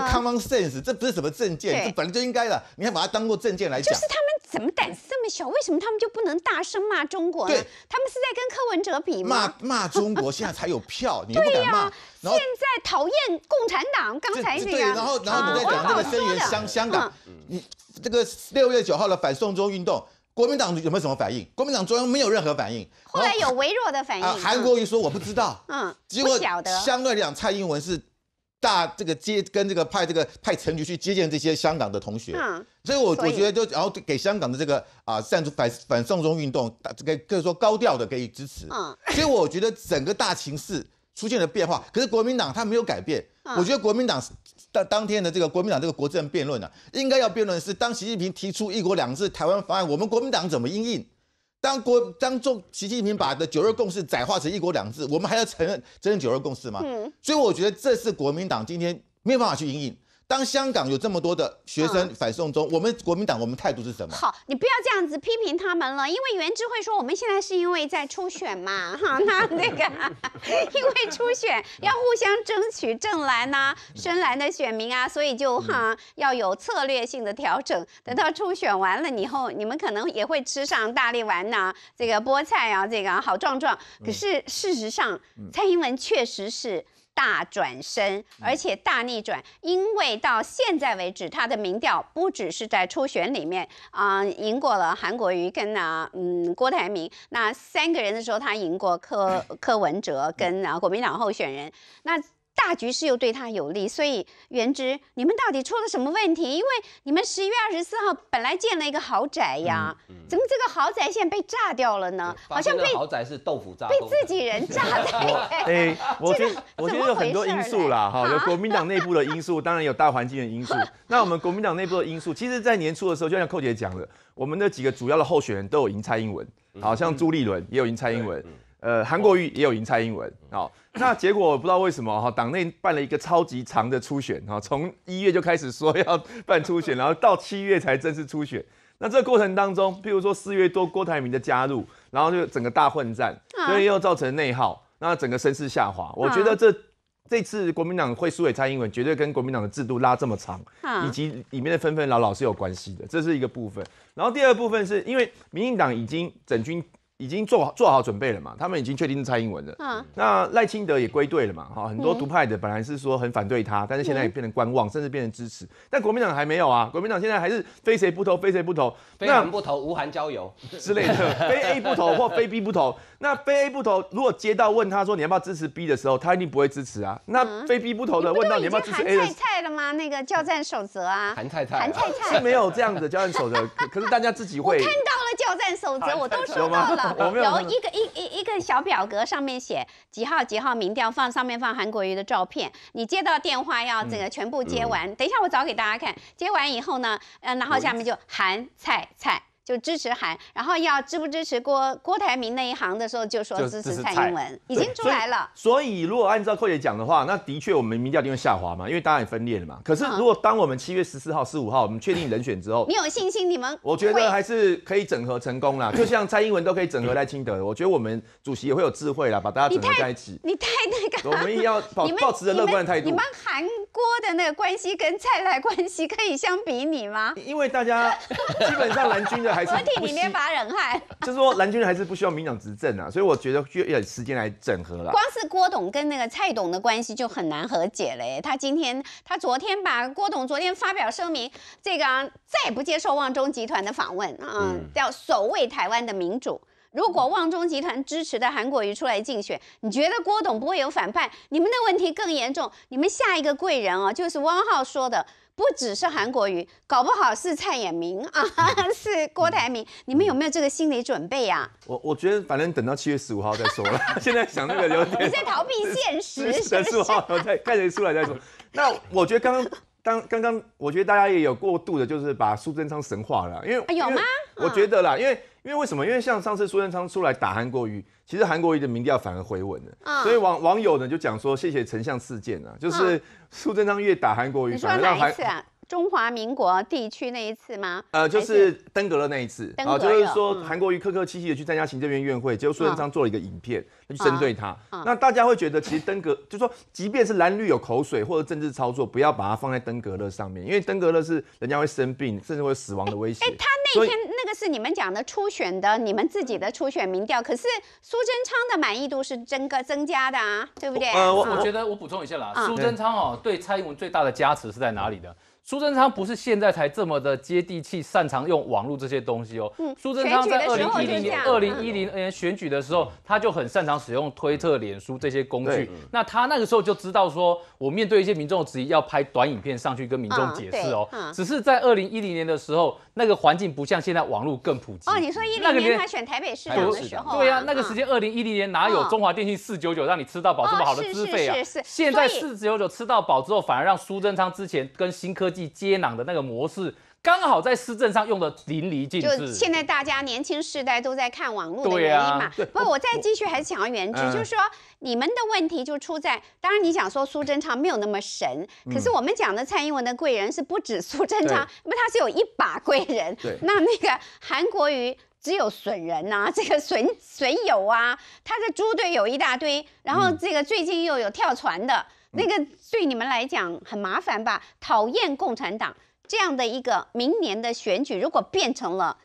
Common sense，这不是什么证件，这本来就应该的，你还把它当做证件来讲？就是他们怎么胆子这么小？为什么他们就不能大声骂中国呢？对，他们是在跟柯文哲比吗？骂 骂中国现在才有票，你敢骂？然现在讨厌共产党，刚才那个。对，然后然后你在讲这个声援香香港，你这个六月九号的反送中运动，国民党有没有什么反应？国民党中央没有任何反应，后来有微弱的反应。韩国瑜说我不知道，嗯，结果相对来讲，蔡英文是。大这个接跟这个派这个派陈局去接见这些香港的同学，所以我我觉得就然后给香港的这个啊，赞助反反送中运动，这个可以说高调的给予支持。所以我觉得整个大情势出现了变化，可是国民党他没有改变。我觉得国民党当当天的这个国民党这个国政辩论呢，应该要辩论是当习近平提出一国两制台湾方案，我们国民党怎么应应？当国当中，习近平把的“九二共识”窄化成“一国两制”，我们还要承认真正“九二共识”吗？所以我觉得这是国民党今天没有办法去回应。当香港有这么多的学生反送中，我们国民党我们态度是什么？好，你不要这样子批评他们了，因为袁志慧说我们现在是因为在初选嘛，哈，那那个 因为初选要互相争取正蓝呐、深蓝的选民啊，所以就哈要有策略性的调整。等到初选完了以后，你们可能也会吃上大力丸呐，这个菠菜啊，这个好壮壮。可是事实上，蔡英文确实是。大转身，而且大逆转，因为到现在为止，他的民调不只是在初选里面啊，赢过了韩国瑜跟啊，嗯，郭台铭那三个人的时候，他赢过柯柯文哲跟啊国民党候选人那。大局势又对他有利，所以原直，你们到底出了什么问题？因为你们十一月二十四号本来建了一个豪宅呀，怎么这个豪宅现在被炸掉了呢？好像被豪宅是豆腐渣，被自己人炸 的。哎，我觉得我觉得有很多因素啦，哈，有国民党内部的因素，当然有大环境的因素。那我们国民党内部的因素，其实在年初的时候，就像寇姐讲的，我们的几个主要的候选人都有赢蔡英文，好像朱立伦也有赢蔡英文。呃，韩国瑜也有赢蔡英文，好，那结果我不知道为什么哈，党内办了一个超级长的初选，哈，从一月就开始说要办初选，然后到七月才正式初选。那这过程当中，譬如说四月多郭台铭的加入，然后就整个大混战，以又造成内耗，那整个声势下滑。我觉得这这次国民党会输给蔡英文，绝对跟国民党的制度拉这么长，以及里面的纷纷扰扰是有关系的，这是一个部分。然后第二部分是因为民进党已经整军。已经做好做好准备了嘛？他们已经确定是蔡英文了。嗯。那赖清德也归队了嘛？哈，很多独派的本来是说很反对他，但是现在也变成观望，甚至变成支持。但国民党还没有啊！国民党现在还是非谁不投，非谁不投，非韩不投，无韩交友 之类的，非 A 不投或非 B 不投。那非 A 不投，如果接到问他说你要不要支持 B 的时候，他一定不会支持啊。那非 B 不投的，问到你要不要支持 A 的？韩菜菜了吗？那个叫战守则啊？韩菜菜，韩菜菜是没有这样的叫战守则，可是大家自己会。看到了叫战守则，我都收到了。有一个一一一个小表格，上面写几号几号民调，放上面放韩国瑜的照片。你接到电话要这个全部接完，等一下我找给大家看。接完以后呢，嗯，然后下面就韩菜菜。就支持韩，然后要支不支持郭郭台铭那一行的时候，就说支持蔡英文，已经出来了。所以如果按照寇姐讲的话，那的确我们民调就会下滑嘛，因为大家也分裂了嘛。可是如果当我们七月十四号、十五号我们确定人选之后，你有信心你们？我觉得还是可以整合成功啦，就像蔡英文都可以整合在清德，我觉得我们主席也会有智慧啦，把大家整合在一起。你太那个，我们要抱保持着乐观的态度。你们韩国的那个关系跟蔡赖关系可以相比拟吗？因为大家基本上蓝军的。我替里面把人汗，就是说蓝军还是不需要民党执政啊，所以我觉得需要时间来整合了。光是郭董跟那个蔡董的关系就很难和解嘞。他今天，他昨天把郭董昨天发表声明，这个再也不接受旺中集团的访问啊，叫守卫台湾的民主。如果旺中集团支持的韩国瑜出来竞选，你觉得郭董不会有反叛？你们的问题更严重，你们下一个贵人啊，就是汪浩说的。不只是韩国瑜，搞不好是蔡衍明啊，是郭台铭，你们有没有这个心理准备呀？我我觉得反正等到七月十五号再说啦，现在想那个有点。是在逃避现实。七 月十五号再看谁出来再说。那我觉得刚刚刚刚刚，我觉得大家也有过度的，就是把苏贞昌神化了，因为有吗？我觉得啦，因为。因为为什么？因为像上次苏贞昌出来打韩国瑜，其实韩国瑜的民调反而回稳了，所以网网友呢就讲说，谢谢丞相事件啊，就是苏贞昌越打韩国瑜，反而让韩。中华民国地区那一次吗？呃，就是登革热那一次。啊，就是说韩国瑜客客气气的去参加行政院院会，结果苏贞昌做了一个影片他去针对他。那大家会觉得，其实登革就说，即便是蓝绿有口水或者政治操作，不要把它放在登革热上面，因为登革热是人家会生病甚至会死亡的危险。哎，他那天那个是你们讲的初选的，你们自己的初选民调。可是苏贞昌的满意度是增个增加的啊，对不对？呃，我我觉得我补充一下啦，苏贞昌哦，对蔡英文最大的加持是在哪里的？苏贞昌不是现在才这么的接地气，擅长用网络这些东西哦。苏贞昌在二零一零年、二零一零年选举的时候，他就很擅长使用推特、脸书这些工具。那他那个时候就知道说，我面对一些民众质疑，要拍短影片上去跟民众解释哦。只是在二零一零年的时候，那个环境不像现在网络更普及哦。你说一零年他选台北市长的时候，对呀，那个时间二零一零年哪有中华电信四九九让你吃到饱这么好的资费啊？现在四九九吃到饱之后，反而让苏贞昌之前跟新科。技。接壤的那个模式，刚好在施政上用的淋漓尽致。就现在大家年轻世代都在看网络的原因嘛。不过我再继续还是强原之，就是说你们的问题就出在，当然你想说苏贞昌没有那么神，可是我们讲的蔡英文的贵人是不止苏贞昌，因为他是有一把贵人。那那个韩国瑜只有损人呐，这个损损友啊，他的猪队友一大堆，然后这个最近又有跳船的。那个对你们来讲很麻烦吧？讨厌共产党这样的一个明年的选举，如果变成了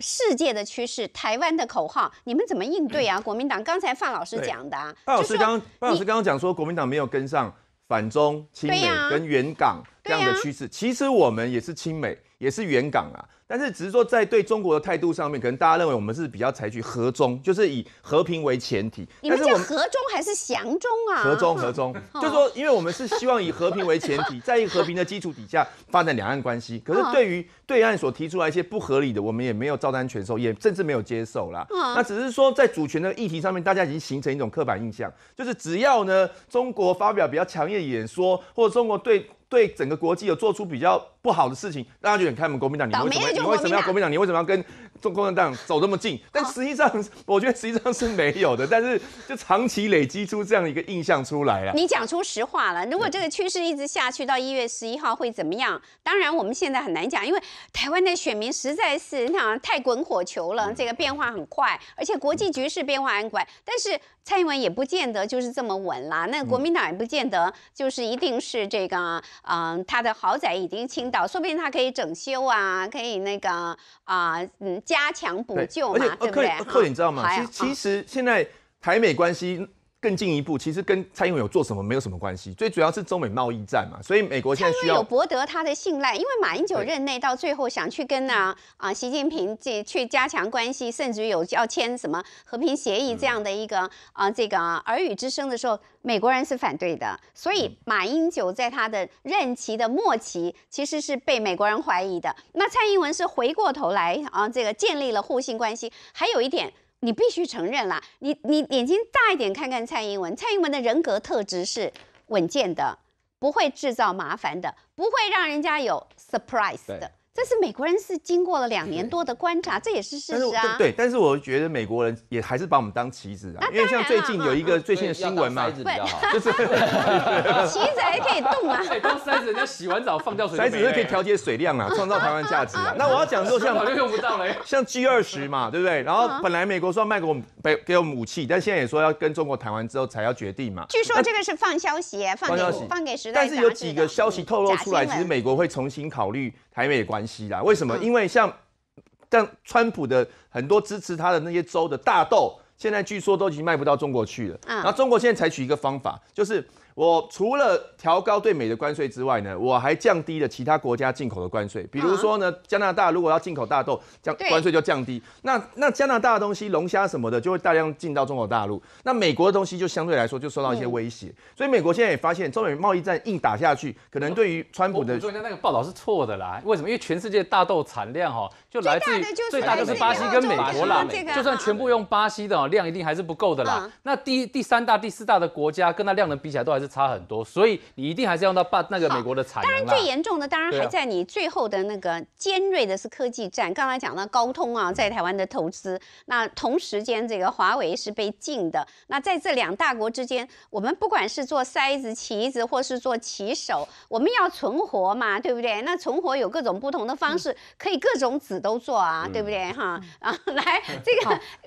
世界的趋势，台湾的口号，你们怎么应对啊？国民党刚才范老师讲的，啊，范老师刚范老师刚刚讲说国民党没有跟上反中亲美跟原港这样的趋势，其实我们也是亲美，也是原港啊。但是只是说在对中国的态度上面，可能大家认为我们是比较采取和中，就是以和平为前提。你们叫和中还是降中啊？和中和中，就说因为我们是希望以和平为前提，在一个和平的基础底下发展两岸关系。可是 对于对岸所提出来一些不合理的，我们也没有照单全收，也甚至没有接受啦。那只是说在主权的议题上面，大家已经形成一种刻板印象，就是只要呢中国发表比较强烈的演说，或者中国对对整个国际有做出比较不好的事情，大家就开门。国民党你。为什么？你为什么要国民党？你为什么要跟？中共产党走这么近，但实际上我觉得实际上是没有的，但是就长期累积出这样一个印象出来了。你讲出实话了，如果这个趋势一直下去，到一月十一号会怎么样？当然我们现在很难讲，因为台湾的选民实在是你想太滚火球了，这个变化很快，而且国际局势变化很快。但是蔡英文也不见得就是这么稳啦，那国民党也不见得就是一定是这个，嗯，他的豪宅已经倾倒，说不定他可以整修啊，可以那个啊，嗯。加强补救嘛，对不对？而且，而且你知道吗？其其实现在台美关系。更进一步，其实跟蔡英文有做什么没有什么关系，最主要是中美贸易战嘛，所以美国现在需要有博得他的信赖。因为马英九任内到最后想去跟啊啊习近平这去加强关系，甚至有要签什么和平协议这样的一个啊这个耳语之声的时候，美国人是反对的。所以马英九在他的任期的末期，其实是被美国人怀疑的。那蔡英文是回过头来啊，这个建立了互信关系。还有一点。你必须承认啦，你你眼睛大一点看看蔡英文，蔡英文的人格特质是稳健的，不会制造麻烦的，不会让人家有 surprise 的。这是美国人是经过了两年多的观察，这也是事实啊。对，但是我觉得美国人也还是把我们当棋子啊。因为像最近有一个最新的新闻嘛，就是 棋子还可以动啊。当筛子，人家洗完澡放掉水。筛子是可以调节水量啊，创造台湾价值。啊。那我要讲说，像像 G 二十嘛，对不对？然后本来美国说要卖给我们，给给我们武器，但现在也说要跟中国谈完之后才要决定嘛。据说这个是放消息，放消息，放给时代。但是有几个消息透露出来，其实美国会重新考虑。台美关系啦，为什么？因为像像川普的很多支持他的那些州的大豆，现在据说都已经卖不到中国去了。然后中国现在采取一个方法，就是。我除了调高对美的关税之外呢，我还降低了其他国家进口的关税。比如说呢，加拿大如果要进口大豆，降关税就降低。那那加拿大的东西，龙虾什么的，就会大量进到中国大陆。那美国的东西就相对来说就受到一些威胁。所以美国现在也发现，中美贸易战硬打下去，可能对于川普的。说一那个报道是错的啦。为什么？因为全世界大豆产量哈，就来自于最大就是巴西跟美国啦。就算全部用巴西的量，一定还是不够的啦。那第第三大、第四大的国家，跟那量能比起来，都还是。差很多，所以你一定还是要用到办那个美国的产能。当然最严重的当然还在你最后的那个尖锐的是科技战。刚才讲到高通啊，在台湾的投资，那同时间这个华为是被禁的。那在这两大国之间，我们不管是做筛子、棋子，或是做棋手，我们要存活嘛，对不对？那存活有各种不同的方式，可以各种子都做啊，对不对哈？啊，来这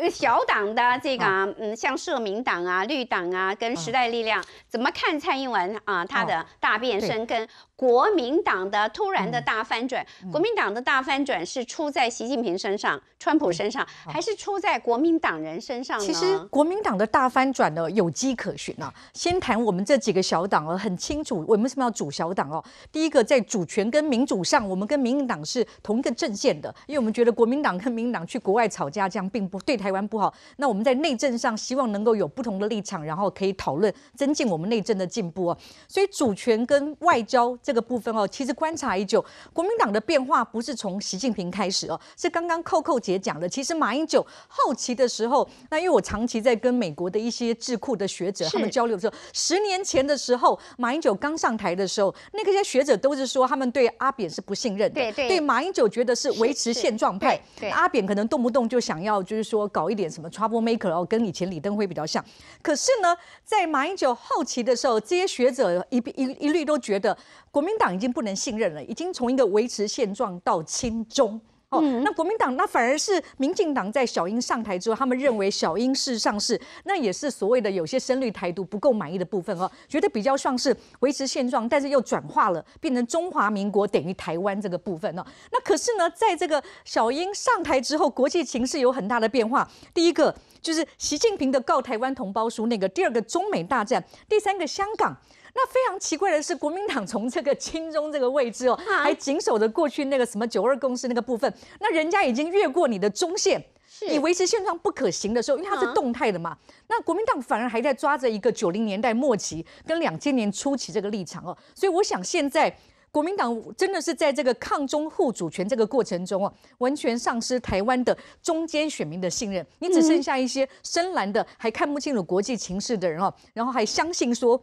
个小党的这个嗯，像社民党啊、绿党啊，跟时代力量怎么看？看蔡英文啊，他的大变身跟。国民党的突然的大翻转，国民党的大翻转是出在习近平身上、川普身上，还是出在国民党人身上呢？其实国民党的大翻转呢，有迹可循啊。先谈我们这几个小党啊，很清楚，我们为什么要组小党哦？第一个在主权跟民主上，我们跟民进党是同一个阵线的，因为我们觉得国民党跟民进党去国外吵架，这样并不对台湾不好。那我们在内政上希望能够有不同的立场，然后可以讨论增进我们内政的进步啊。所以主权跟外交这。这个部分哦，其实观察已久，国民党的变化不是从习近平开始哦，是刚刚扣扣姐讲的。其实马英九后期的时候，那因为我长期在跟美国的一些智库的学者他们交流的时候，十年前的时候，马英九刚上台的时候，那些学者都是说他们对阿扁是不信任的，对马英九觉得是维持现状派，阿扁可能动不动就想要就是说搞一点什么 trouble maker，哦，跟以前李登辉比较像。可是呢，在马英九后期的时候，这些学者一一一律都觉得。国民党已经不能信任了，已经从一个维持现状到亲中。好，那国民党那反而是民进党在小英上台之后，他们认为小英事实上是那也是所谓的有些深绿台独不够满意的部分哦，觉得比较像是维持现状，但是又转化了，变成中华民国等于台湾这个部分呢。那可是呢，在这个小英上台之后，国际形势有很大的变化。第一个就是习近平的告台湾同胞书那个，第二个中美大战，第三个香港。那非常奇怪的是，国民党从这个亲中这个位置哦，还紧守着过去那个什么九二共识那个部分。那人家已经越过你的中线，你维持现状不可行的时候，因为它是动态的嘛。那国民党反而还在抓着一个九零年代末期跟两千年初期这个立场哦。所以我想，现在国民党真的是在这个抗中护主权这个过程中哦，完全丧失台湾的中间选民的信任。你只剩下一些深蓝的，还看不清楚国际情势的人哦，然后还相信说。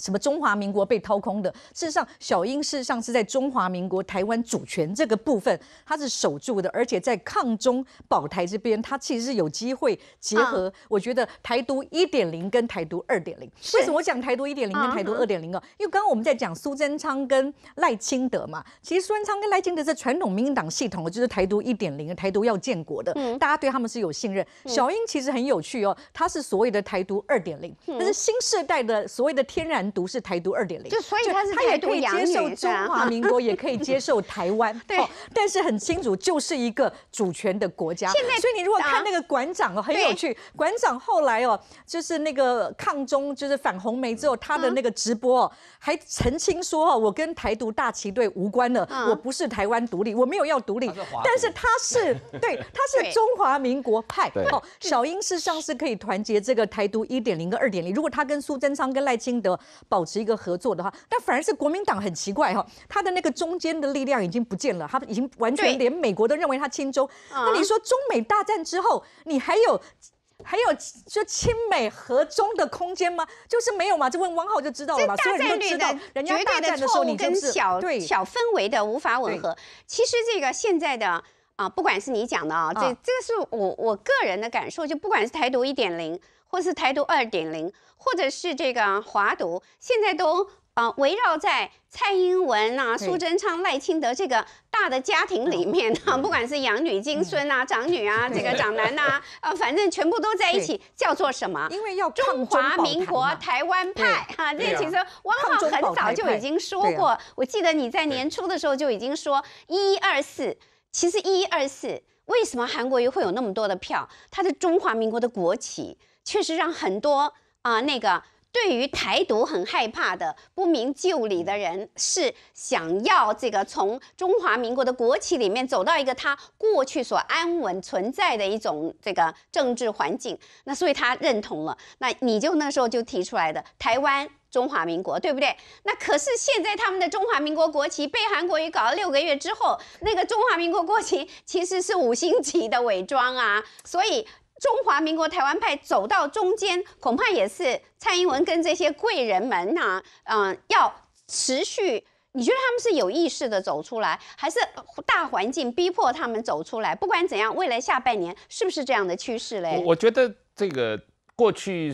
什么中华民国被掏空的？事实上，小英事实上是在中华民国台湾主权这个部分，他是守住的，而且在抗中保台这边，他其实是有机会结合。我觉得台独一点零跟台独二点零。为什么我讲台独一点零跟台独二点零啊？因为刚刚我们在讲苏贞昌跟赖清德嘛，其实苏贞昌跟赖清德是传统民党系统，就是台独一点零，台独要建国的，大家对他们是有信任。小英其实很有趣哦，他是所谓的台独二点零，但是新时代的所谓的天然。独是台独二点零，就所以他是他也可以接受中华民国，也可以接受台湾，对，但是很清楚，就是一个主权的国家。现在，所以你如果看那个馆长哦，很有趣，馆长后来哦，就是那个抗中就是反红梅之后，他的那个直播哦还澄清说哦，我跟台独大旗队无关了，我不是台湾独立，我没有要独立，但是他是 对，他是中华民国派哦。小英事实上是可以团结这个台独一点零跟二点零，如果他跟苏贞昌跟赖清德。保持一个合作的话，但反而是国民党很奇怪哈，他的那个中间的力量已经不见了，他已经完全连美国都认为他亲中。那你说中美大战之后，你还有还有说亲美和中的空间吗？就是没有嘛？就问汪浩就知道了嘛。所以你就知道，绝对的错误跟小小氛围的无法吻合。其实这个现在的啊，不管是你讲的啊，这这个是我我个人的感受，就不管是台独一点零。或是台独二点零，或者是这个华独，现在都啊围绕在蔡英文啊、苏贞昌、赖清德这个大的家庭里面啊，不管是养女、金孙啊、长女啊、这个长男呐，呃，反正全部都在一起，叫做什么？因为要中华民国台湾派哈，这其实汪浩很早就已经说过，我记得你在年初的时候就已经说一二四，其实一二四为什么韩国瑜会有那么多的票？他是中华民国的国旗。确实让很多啊，那个对于台独很害怕的不明就里的人，是想要这个从中华民国的国旗里面走到一个他过去所安稳存在的一种这个政治环境，那所以他认同了。那你就那时候就提出来的台湾中华民国，对不对？那可是现在他们的中华民国国旗被韩国也搞了六个月之后，那个中华民国国旗其实是五星级的伪装啊，所以。中华民国台湾派走到中间，恐怕也是蔡英文跟这些贵人们呐，嗯，要持续。你觉得他们是有意识的走出来，还是大环境逼迫他们走出来？不管怎样，未来下半年是不是这样的趋势嘞？我觉得这个过去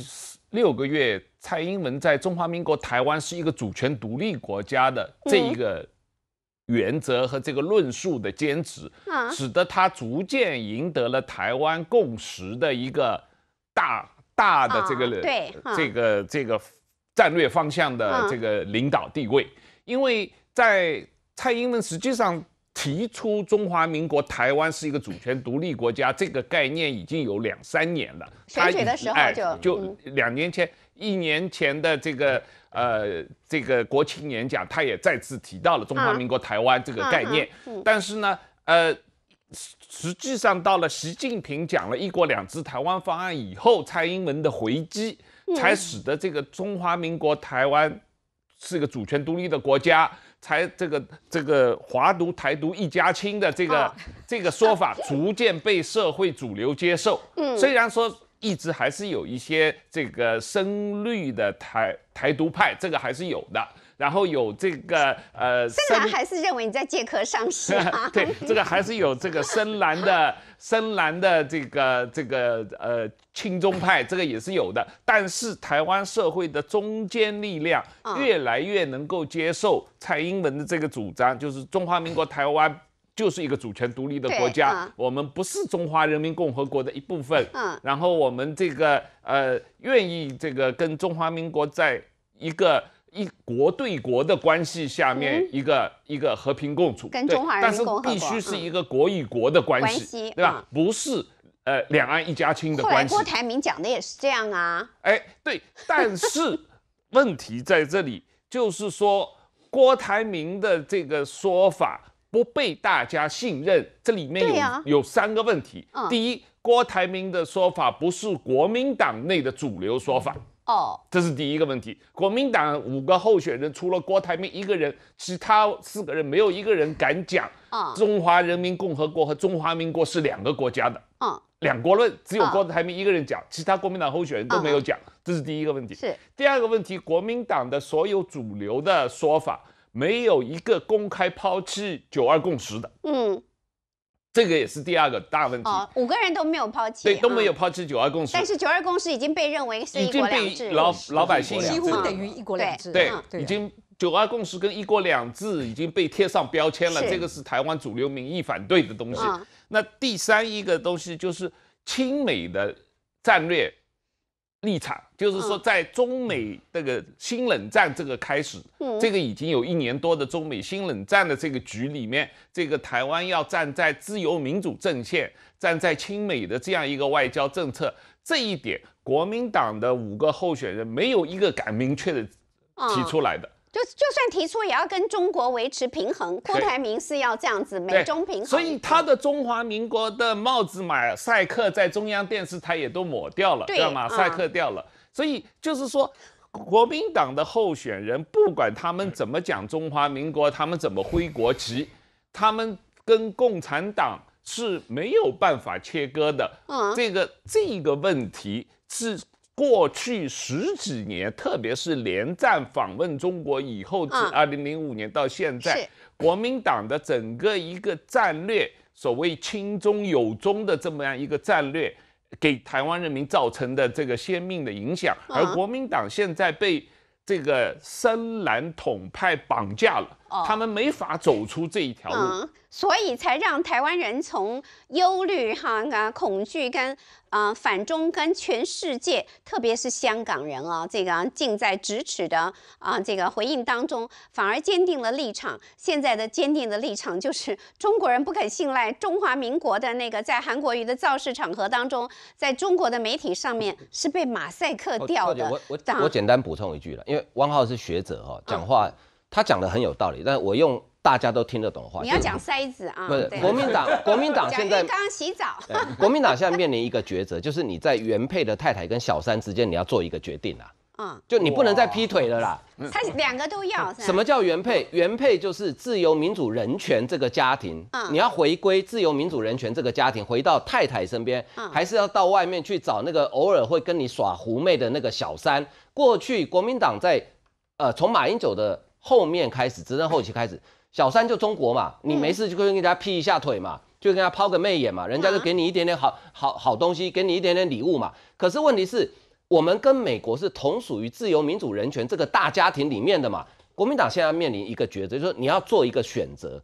六个月，蔡英文在中华民国台湾是一个主权独立国家的这一个。原则和这个论述的坚持，使得他逐渐赢得了台湾共识的一个大大的这个对这个这个战略方向的这个领导地位，因为在蔡英文实际上。提出中华民国台湾是一个主权独立国家这个概念已经有两三年了。选举的时候就就两年前、一年前的这个呃这个国庆演讲，他也再次提到了中华民国台湾这个概念。但是呢，呃，实际上到了习近平讲了“一国两制”台湾方案以后，蔡英文的回击才使得这个中华民国台湾是一个主权独立的国家。台这个这个华独台独一家亲的这个这个说法 逐渐被社会主流接受，虽然说一直还是有一些这个深绿的台台独派，这个还是有的。然后有这个呃，深蓝还是认为你在借壳上市啊？对，这个还是有这个深蓝的深蓝 的这个这个呃亲中派，这个也是有的。但是台湾社会的中间力量越来越能够接受蔡英文的这个主张，就是中华民国台湾就是一个主权独立的国家，我们不是中华人民共和国的一部分。嗯，然后我们这个呃愿意这个跟中华民国在一个。一国对国的关系下面一个一个和平共处，跟中华人民共和国，但是必须是一个国与国的关系，对吧？不是，呃，两岸一家亲的关系。后来郭台铭讲的也是这样啊。哎，对。但是 问题在这里，就是说郭台铭的这个说法不被大家信任，这里面有有三个问题。第一，郭台铭的说法不是国民党内的主流说法。哦，这是第一个问题。国民党五个候选人除了郭台铭一个人，其他四个人没有一个人敢讲。啊，中华人民共和国和中华民国是两个国家的。嗯，两国论只有郭台铭一个人讲，其他国民党候选人都没有讲。这是第一个问题。是第二个问题，国民党的所有主流的说法，没有一个公开抛弃九二共识的。嗯。这个也是第二个大问题。五个人都没有抛弃，对，都没有抛弃九二共识。但是九二共识已经被认为是一国两制。老老百姓几乎等于一国两制。对，已经九二共识跟一国两制已经被贴上标签了，这个是台湾主流民意反对的东西。那第三一个东西就是亲美的战略。立场就是说，在中美这个新冷战这个开始，这个已经有一年多的中美新冷战的这个局里面，这个台湾要站在自由民主阵线，站在亲美的这样一个外交政策，这一点，国民党的五个候选人没有一个敢明确的提出来的。就就算提出也要跟中国维持平衡，郭台铭是要这样子，美中平衡。所以他的中华民国的帽子马赛克在中央电视台也都抹掉了，对马赛克掉了。所以就是说，国民党的候选人不管他们怎么讲中华民国，他们怎么挥国旗，他们跟共产党是没有办法切割的。嗯，这个这个问题是。过去十几年，特别是连战访问中国以后，至二零零五年到现在，国民党的整个一个战略，所谓亲中有中的这么样一个战略，给台湾人民造成的这个先命的影响，而国民党现在被这个深蓝统派绑架了，他们没法走出这一条路。所以才让台湾人从忧虑、哈啊恐惧跟啊反中跟全世界，特别是香港人啊，这个近在咫尺的啊这个回应当中，反而坚定了立场。现在的坚定的立场就是中国人不肯信赖中华民国的那个在韩国瑜的造势场合当中，在中国的媒体上面是被马赛克掉的。我我我简单补充一句了，因为汪浩是学者哈，讲话他讲的很有道理，但我用。大家都听得懂的话，你要讲塞子啊？不是国民党，国民党现在刚洗澡。国民党现在面临一个抉择，就是你在原配的太太跟小三之间，你要做一个决定啊。嗯，就你不能再劈腿了啦。他两个都要。什么叫原配？原配就是自由民主人权这个家庭。嗯，你要回归自由民主人权这个家庭，回到太太身边，还是要到外面去找那个偶尔会跟你耍狐媚的那个小三？过去国民党在，呃，从马英九的后面开始，执政后期开始。小三就中国嘛，你没事就跟人家劈一下腿嘛，就跟人家抛个媚眼嘛，人家就给你一点点好好好东西，给你一点点礼物嘛。可是问题是我们跟美国是同属于自由民主人权这个大家庭里面的嘛。国民党现在面临一个抉择，就是你要做一个选择，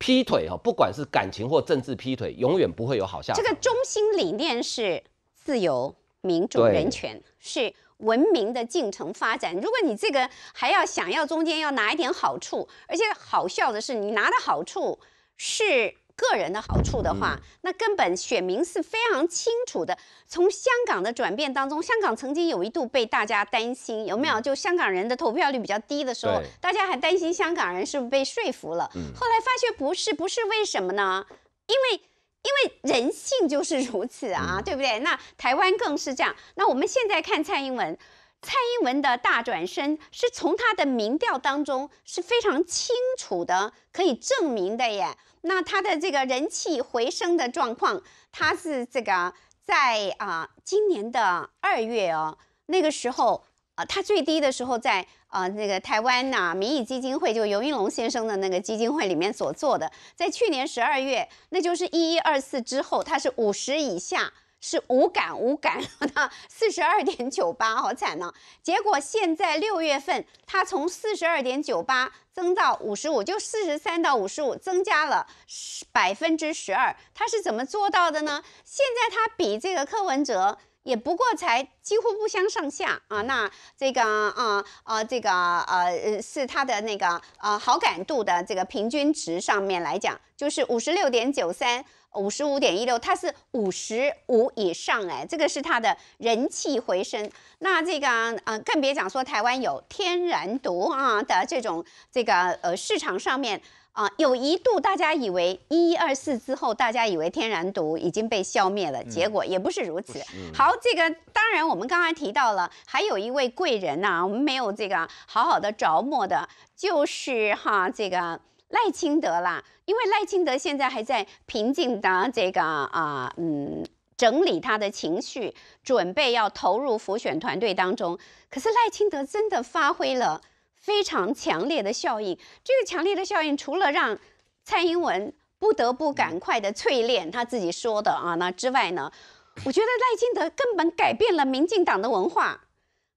劈腿哈，不管是感情或政治劈腿，永远不会有好下场。这个中心理念是自由、民主、人权是。文明的进程发展，如果你这个还要想要中间要拿一点好处，而且好笑的是，你拿的好处是个人的好处的话，那根本选民是非常清楚的。从香港的转变当中，香港曾经有一度被大家担心有没有，就香港人的投票率比较低的时候，大家还担心香港人是不是被说服了，后来发现不是，不是为什么呢？因为。因为人性就是如此啊，对不对？那台湾更是这样。那我们现在看蔡英文，蔡英文的大转身是从他的民调当中是非常清楚的，可以证明的耶。那他的这个人气回升的状况，他是这个在啊今年的二月哦，那个时候啊他最低的时候在。啊，那个台湾呐，民意基金会就尤云龙先生的那个基金会里面所做的，在去年十二月，那就是一一二四之后，它是五十以下，是无感无感的，四十二点九八，好惨呢。结果现在六月份，它从四十二点九八增到五十五，就四十三到五十五，增加了十百分之十二。它是怎么做到的呢？现在它比这个柯文哲。也不过才几乎不相上下啊！那这个啊啊，这个呃是它的那个呃好感度的这个平均值上面来讲，就是五十六点九三，五十五点一六，它是五十五以上哎，这个是它的人气回升。那这个啊，更别讲说台湾有天然毒啊的这种这个呃市场上面。啊，有一度大家以为一一二四之后，大家以为天然毒已经被消灭了，结果也不是如此。好，这个当然我们刚刚提到了，还有一位贵人呐，我们没有这个好好的着墨的，就是哈这个赖清德啦。因为赖清德现在还在平静的这个啊嗯整理他的情绪，准备要投入复选团队当中。可是赖清德真的发挥了。非常强烈的效应，这个强烈的效应除了让蔡英文不得不赶快的淬炼他自己说的啊那之外呢，我觉得赖清德根本改变了民进党的文化，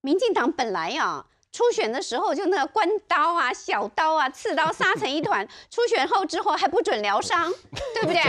民进党本来啊。初选的时候就那个官刀啊、小刀啊、刺刀杀成一团，初选后之后还不准疗伤，对不对？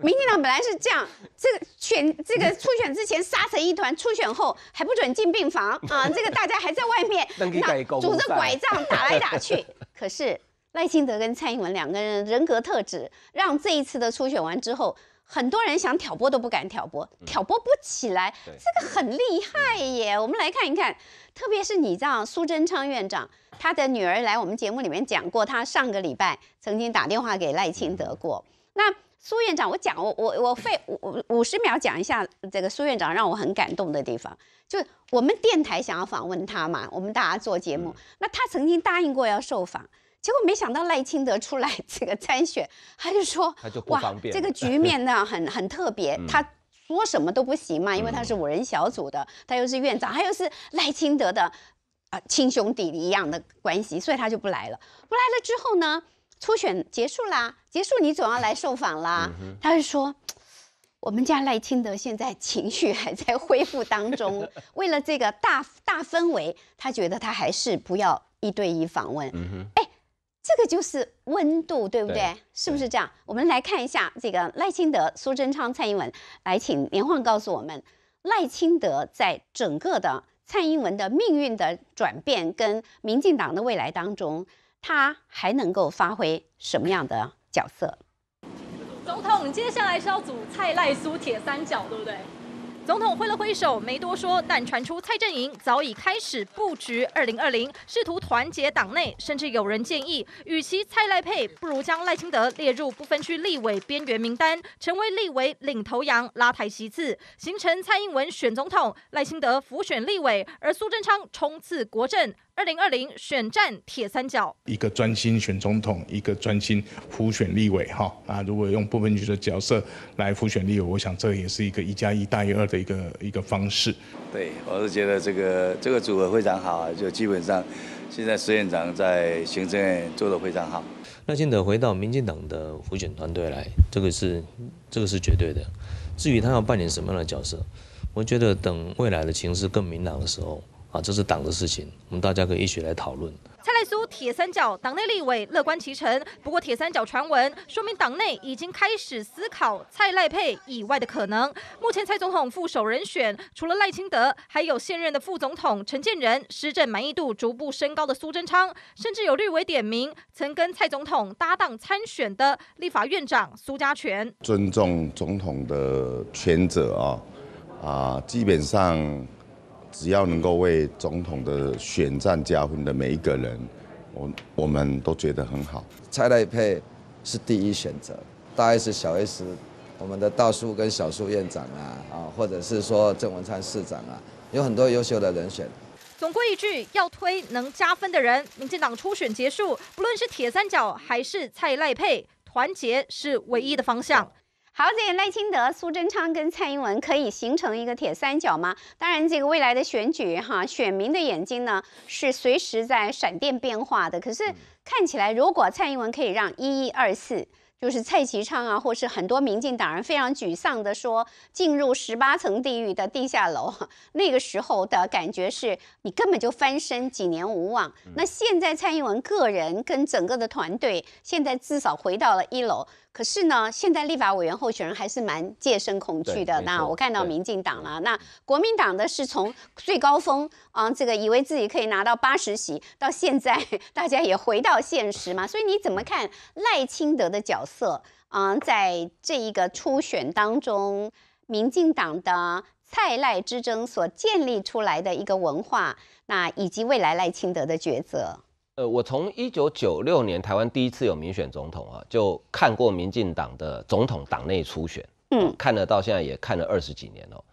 民进党本来是这样，这个选这个初选之前杀成一团，初选后还不准进病房啊，这个大家还在外面那拄着拐杖打来打去。可是赖清德跟蔡英文两个人人格特质，让这一次的初选完之后。很多人想挑拨都不敢挑拨，挑拨不起来，这个很厉害耶。我们来看一看，特别是你这样苏贞昌院长，他的女儿来我们节目里面讲过，他上个礼拜曾经打电话给赖清德过。那苏院长，我讲我我我费五五十秒讲一下这个苏院长让我很感动的地方，就我们电台想要访问他嘛，我们大家做节目，那他曾经答应过要受访。结果没想到赖清德出来这个参选，他就说，他就不方便。这个局面呢，很很特别。他说什么都不行嘛，因为他是五人小组的，他又是院长，他又是赖清德的啊亲兄弟一样的关系，所以他就不来了。不来了之后呢，初选结束啦，结束你总要来受访啦。他就说，我们家赖清德现在情绪还在恢复当中，为了这个大大氛围，他觉得他还是不要一对一访问。哎。这个就是温度，对不对？是不是这样？我们来看一下这个赖清德、苏贞昌、蔡英文，来请连环告诉我们，赖清德在整个的蔡英文的命运的转变跟民进党的未来当中，他还能够发挥什么样的角色？总统，接下来是要组蔡赖苏铁三角，对不对？总统挥了挥手，没多说，但传出蔡阵营早已开始布局二零二零，试图团结党内，甚至有人建议，与其蔡赖配，不如将赖清德列入不分区立委边缘名单，成为立委领头羊，拉抬席次，形成蔡英文选总统，赖清德辅选立委，而苏贞昌冲刺国政。二零二零选战铁三角，一个专心选总统，一个专心辅选立委，哈啊！如果用部分区的角色来辅选立委，我想这也是一个一加一大于二的一个一个方式。对，我是觉得这个这个组合非常好，就基本上现在施院长在行政院做的非常好。那现在回到民进党的辅选团队来，这个是这个是绝对的。至于他要扮演什么样的角色，我觉得等未来的情势更明朗的时候。啊，这是党的事情，我们大家可以一起来讨论。蔡赖苏铁三角党内立委乐观其成，不过铁三角传闻说明党内已经开始思考蔡赖佩以外的可能。目前蔡总统副手人选除了赖清德，还有现任的副总统陈建仁、施政满意度逐步升高的苏贞昌，甚至有绿委点名曾跟蔡总统搭档参选的立法院长苏家全。尊重总统的权责啊，啊，基本上。只要能够为总统的选战加分的每一个人，我我们都觉得很好。蔡赖佩是第一选择，大 S 小 S，我们的大叔跟小树院长啊，啊，或者是说郑文灿市长啊，有很多优秀的人选。总归一句，要推能加分的人。民进党初选结束，不论是铁三角还是蔡赖佩，团结是唯一的方向。好，这赖清德、苏贞昌跟蔡英文可以形成一个铁三角吗？当然，这个未来的选举，哈，选民的眼睛呢是随时在闪电变化的。可是看起来，如果蔡英文可以让一一二四，就是蔡其昌啊，或是很多民进党人非常沮丧的说进入十八层地狱的地下楼，那个时候的感觉是你根本就翻身几年无望。那现在蔡英文个人跟整个的团队，现在至少回到了一楼。可是呢，现在立法委员候选人还是蛮戒慎恐惧的。那我看到民进党了，那国民党的是从最高峰，嗯，这个以为自己可以拿到八十席，到现在 大家也回到现实嘛。所以你怎么看赖清德的角色？嗯，在这一个初选当中，民进党的蔡赖之争所建立出来的一个文化，那以及未来赖清德的抉择？呃，我从一九九六年台湾第一次有民选总统啊，就看过民进党的总统党内初选，嗯，看了到现在也看了二十几年了。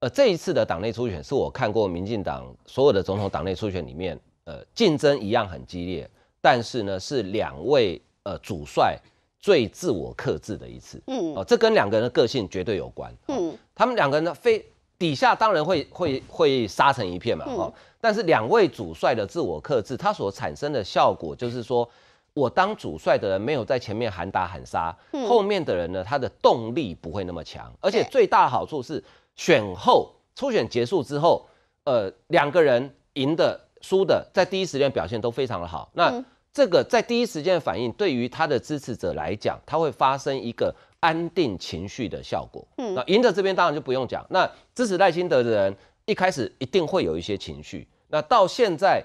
呃，这一次的党内初选是我看过民进党所有的总统党内初选里面，呃，竞争一样很激烈，但是呢，是两位呃主帅最自我克制的一次，嗯，哦，这跟两个人的个性绝对有关，嗯，他们两个人呢，非底下当然会会会杀成一片嘛，哦。但是两位主帅的自我克制，它所产生的效果就是说，我当主帅的人没有在前面喊打喊杀，后面的人呢，他的动力不会那么强。而且最大的好处是，选后初选结束之后，呃，两个人赢的、输的，在第一时间表现都非常的好。那这个在第一时间的反应，对于他的支持者来讲，他会发生一个安定情绪的效果。那赢的这边当然就不用讲，那支持赖清德的人。一开始一定会有一些情绪，那到现在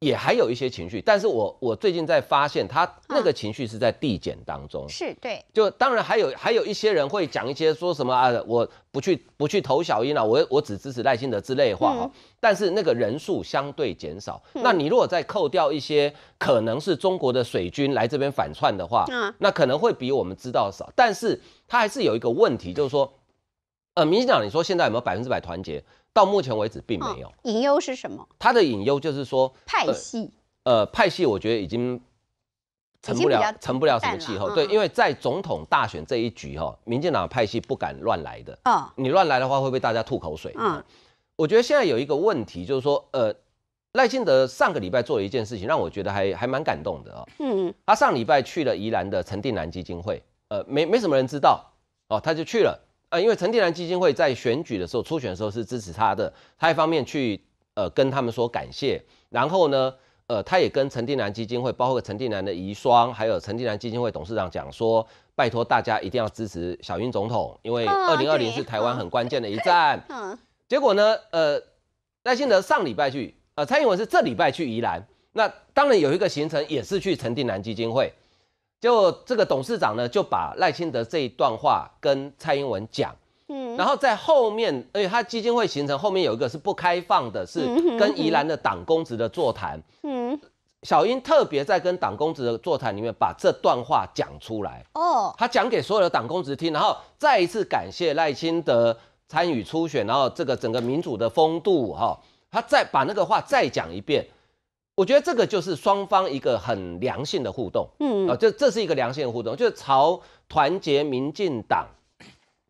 也还有一些情绪，但是我我最近在发现，他那个情绪是在递减当中。是，对。就当然还有还有一些人会讲一些说什么啊，我不去不去投小英了，我我只支持赖清德之类的话哈。但是那个人数相对减少。那你如果再扣掉一些可能是中国的水军来这边反串的话，那可能会比我们知道少。但是他还是有一个问题，就是说，呃，民进党，你说现在有没有百分之百团结？到目前为止，并没有。隐忧是什么？他的隐忧就是说派系，呃，派系，我觉得已经成不了，成不了什么气候。对，因为在总统大选这一局哈，民进党派系不敢乱来的。嗯，你乱来的话会被大家吐口水。嗯，我觉得现在有一个问题，就是说，呃，赖清德上个礼拜做了一件事情，让我觉得还还蛮感动的哦。嗯，他上礼拜去了宜兰的陈定南基金会，呃，没没什么人知道哦，他就去了。呃，因为陈定南基金会，在选举的时候，初选的时候是支持他的。他一方面去，呃，跟他们说感谢，然后呢，呃，他也跟陈定南基金会，包括陈定南的遗孀，还有陈定南基金会董事长讲说，拜托大家一定要支持小英总统，因为二零二零是台湾很关键的一战。嗯。结果呢，呃，赖幸德上礼拜去，呃，蔡英文是这礼拜去宜兰，那当然有一个行程也是去陈定南基金会。就这个董事长呢，就把赖清德这一段话跟蔡英文讲，嗯，然后在后面，而且他基金会形成后面有一个是不开放的，是跟宜兰的党公职的座谈，嗯，小英特别在跟党公职的座谈里面把这段话讲出来，哦，他讲给所有的党公职听，然后再一次感谢赖清德参与初选，然后这个整个民主的风度哈，他再把那个话再讲一遍。我觉得这个就是双方一个很良性的互动，嗯啊，这这是一个良性的互动，就是朝团结民进党，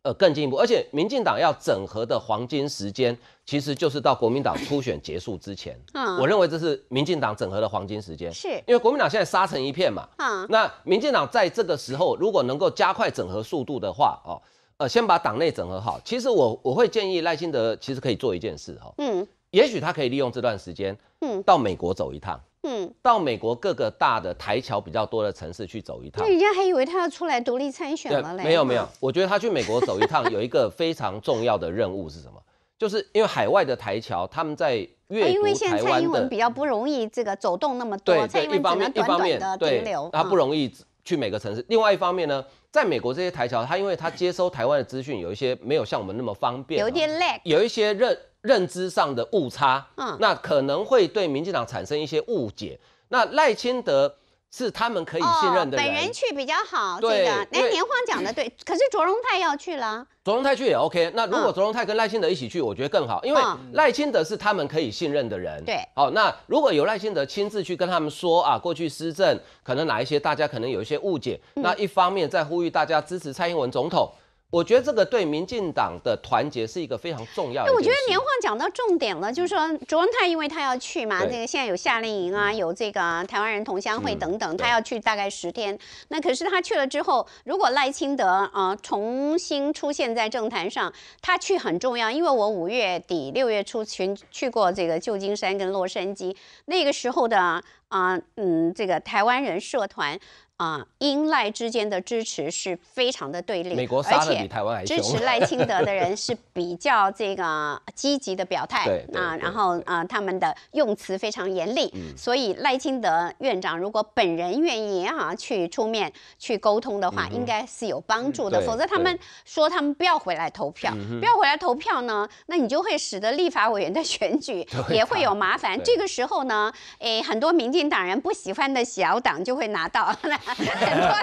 呃更进一步，而且民进党要整合的黄金时间，其实就是到国民党初选结束之前，嗯，我认为这是民进党整合的黄金时间，是因为国民党现在杀成一片嘛，那民进党在这个时候如果能够加快整合速度的话，哦，呃，先把党内整合好，其实我我会建议赖清德其实可以做一件事哈，嗯。也许他可以利用这段时间，嗯，到美国走一趟，嗯，到美国各个大的台侨比较多的城市去走一趟。那人家还以为他要出来独立参选了嘞。没有没有，我觉得他去美国走一趟，有一个非常重要的任务是什么？就是因为海外的台侨，他们在越，因为现在蔡英文比较不容易这个走动那么多，蔡英文只能短短的停留。他不容易去每个城市。另外一方面呢，在美国这些台侨，他因为他接收台湾的资讯，有一些没有像我们那么方便，有点 lag，有一些认。认知上的误差，嗯，那可能会对民进党产生一些误解。那赖清德是他们可以信任的人，本人去比较好。对的。那年华讲的对，可是卓荣泰要去了，卓荣泰去也 OK。那如果卓荣泰跟赖清德一起去，我觉得更好，因为赖清德是他们可以信任的人。对，好，那如果有赖清德亲自去跟他们说啊，过去施政可能哪一些大家可能有一些误解，那一方面在呼吁大家支持蔡英文总统。我觉得这个对民进党的团结是一个非常重要的。我觉得年环讲到重点了，就是说卓文泰因为他要去嘛，这个现在有夏令营啊，有这个台湾人同乡会等等，他要去大概十天。那可是他去了之后，如果赖清德啊重新出现在政坛上，他去很重要，因为我五月底六月初全去过这个旧金山跟洛杉矶，那个时候的啊嗯这个台湾人社团。啊，英赖之间的支持是非常的对立。美国杀比台湾还支持赖清德的人是比较这个积极的表态 啊，然后啊，他们的用词非常严厉。所以赖清德院长如果本人愿意哈去出面去沟通的话，应该是有帮助的。否则他们说他们不要回来投票，不要回来投票呢，那你就会使得立法委员的选举 也会有麻烦。这个时候呢，诶，很多民进党人不喜欢的小党就会拿到。很多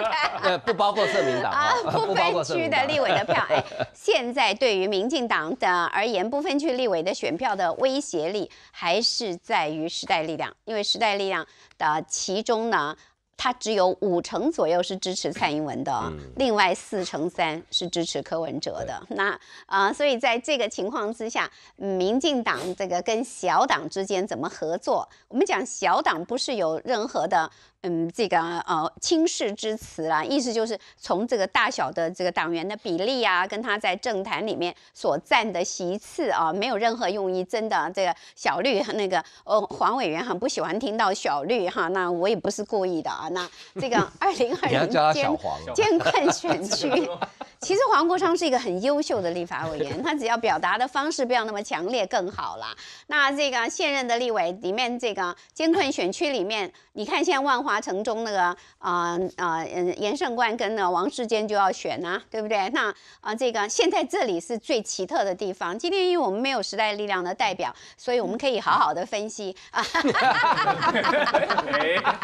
的，呃，不包括社民党啊，不分区的立委的票，哎，现在对于民进党的而言，不分区立委的选票的威胁力还是在于时代力量，因为时代力量的其中呢，它只有五成左右是支持蔡英文的，另外四成三是支持柯文哲的，那啊，所以在这个情况之下，民进党这个跟小党之间怎么合作？我们讲小党不是有任何的。嗯，这个呃轻视之词啦，意思就是从这个大小的这个党员的比例啊，跟他在政坛里面所占的席次啊，没有任何用意。真的，这个小绿那个呃黄委员很不喜欢听到小绿哈，那我也不是故意的啊。那这个 二零二零监监管选区，其实黄国昌是一个很优秀的立法委员，他只要表达的方式不要那么强烈更好啦。那这个现任的立委里面，这个监困选区里面，你看现在万华。城中那个啊啊嗯，严胜冠跟呢王世坚就要选呐，对不对？那啊，这个现在这里是最奇特的地方。今天因为我们没有时代力量的代表，所以我们可以好好的分析啊。哈哈哈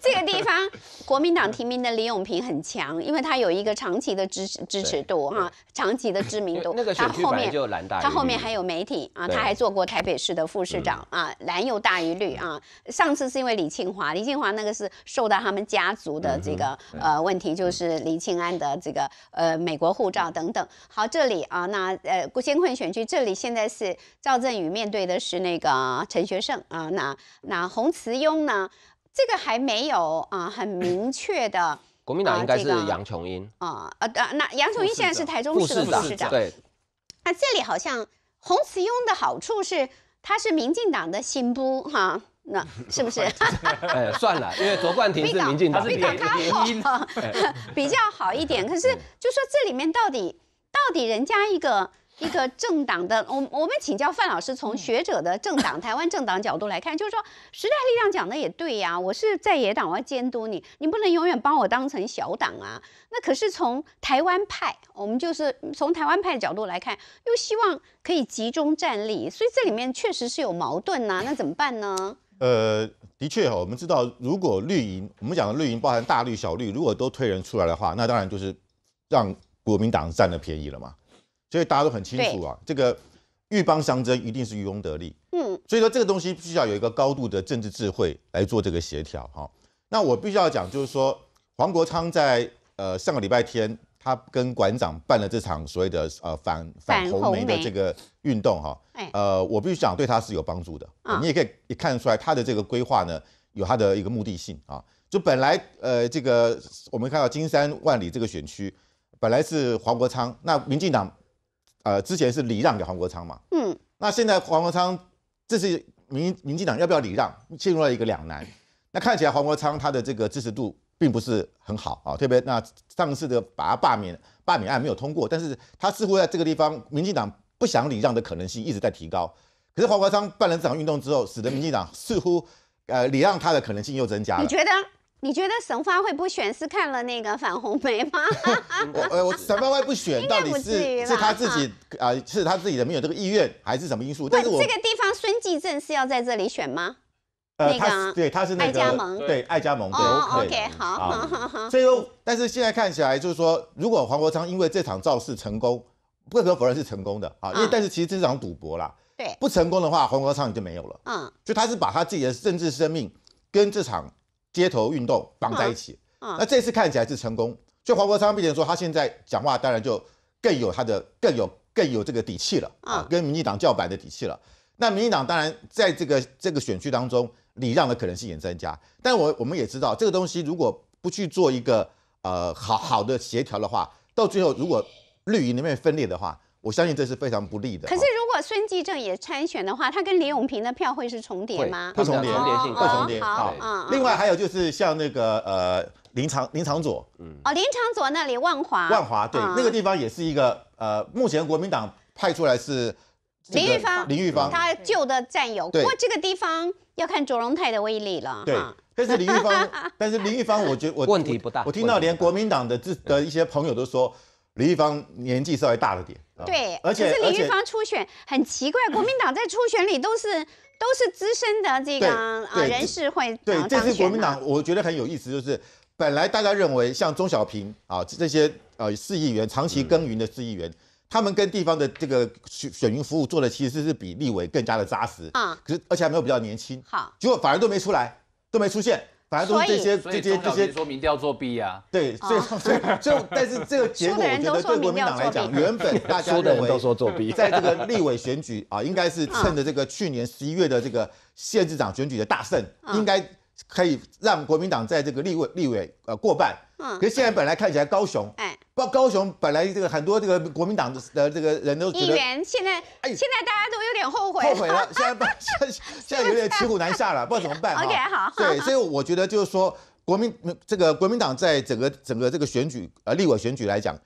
这个地方国民党提名的李永平很强，因为他有一个长期的支持支持度哈，长期的知名度。那个选区本就蓝大，他后面还有媒体啊，他还做过台北市的副市长啊，蓝又大于绿啊。上次是因为李庆。华，李庆华那个是受到他们家族的这个呃问题，就是李庆安的这个呃美国护照等等。好，这里啊，那呃新北选区这里现在是赵振宇面对的是那个陈学圣啊，那那洪慈庸呢，这个还没有啊很明确的。国民党应该是杨琼英啊，呃那杨琼英现在是台中市的副市长。对，那这里好像洪慈庸的好处是他是民进党的新部哈。那 是不是？算了，因为卓冠廷是民进党，他是联好，姻比较好一点。可是就说这里面到底到底人家一个一个政党的，我我们请教范老师，从学者的政党、台湾政党角度来看，就是说时代力量讲的也对呀，我是在野党，我要监督你，你不能永远把我当成小党啊。那可是从台湾派，我们就是从台湾派角度来看，又希望可以集中战力，所以这里面确实是有矛盾呐。那怎么办呢？呃，的确哈，我们知道，如果绿营，我们讲的绿营包含大绿、小绿，如果都推人出来的话，那当然就是让国民党占了便宜了嘛。所以大家都很清楚啊，这个鹬蚌相争，一定是渔翁得利。嗯，所以说这个东西必须要有一个高度的政治智慧来做这个协调哈。那我必须要讲，就是说黄国昌在呃上个礼拜天。他跟馆长办了这场所谓的呃反反红梅的这个运动哈，呃，我必须讲对他是有帮助的。你也可以一看出来他的这个规划呢，有他的一个目的性啊。就本来呃这个我们看到金山万里这个选区，本来是黄国昌，那民进党呃之前是礼让给黄国昌嘛，嗯，那现在黄国昌这是民民进党要不要礼让，陷入了一个两难。那看起来黄国昌他的这个支持度。并不是很好啊，特别那上次的把他罢免罢免案没有通过，但是他似乎在这个地方，民进党不想礼让的可能性一直在提高。可是黄国昌办了这场运动之后，使得民进党似乎呃礼让他的可能性又增加了。你觉得你觉得省发会不选是看了那个反红梅吗？我呃，省发会不选 到底是是他自己啊，是他自己的没有这个意愿还是什么因素？但是我这个地方孙继政是要在这里选吗？呃，他对他是爱加盟，对爱加盟，对，OK，好，好好好。所以说，但是现在看起来就是说，如果黄国昌因为这场造势成功，不可否认是成功的啊，因为但是其实这场赌博啦，对，不成功的话，黄国昌就没有了，嗯，就他是把他自己的政治生命跟这场街头运动绑在一起，嗯，那这次看起来是成功，就黄国昌毕竟说他现在讲话当然就更有他的更有更有这个底气了啊，跟民进党叫板的底气了。那民进党当然在这个这个选区当中。礼让的可能性也增加，但我我们也知道这个东西如果不去做一个呃好好的协调的话，到最后如果绿营里面分裂的话，我相信这是非常不利的。可是如果孙继正也参选的话，他跟李永平的票会是重叠吗？会重叠。重会重叠好，另外还有就是像那个呃林长林长嗯，哦林长佐那里万华，万华对那个地方也是一个呃目前国民党派出来是。林玉芳，林玉芳，他旧的战友。不过这个地方要看卓荣泰的威力了。对，但是林玉芳，但是林玉芳，我觉我问题不大。我听到连国民党的这的一些朋友都说，林玉芳年纪稍微大了点。对，而且林玉芳初选很奇怪，国民党在初选里都是都是资深的这个人事会。对，这次国民党我觉得很有意思，就是本来大家认为像钟小平啊这些呃四议员长期耕耘的四议员。他们跟地方的这个选选民服务做的其实是比立委更加的扎实啊，可是而且还没有比较年轻，好结果反而都没出来，都没出现，反而都是这些这些这些说明调作弊啊，对，所以所以就 但是这个结果我觉得对国民党来讲，原本大家说的人都说作弊，在这个立委选举啊，应该是趁着这个去年十一月的这个县市长选举的大胜，应该。可以让国民党在这个立委立委呃过半，嗯，可是现在本来看起来高雄，哎，不，高雄本来这个很多这个国民党的这个人都觉得，议员现在哎，现在大家都有点后悔，后悔了，现在现在现在有点骑虎难下了，不知道怎么办 哈。OK，好，对，所以我觉得就是说国民这个国民党在整个整个这个选举呃立委选举来讲，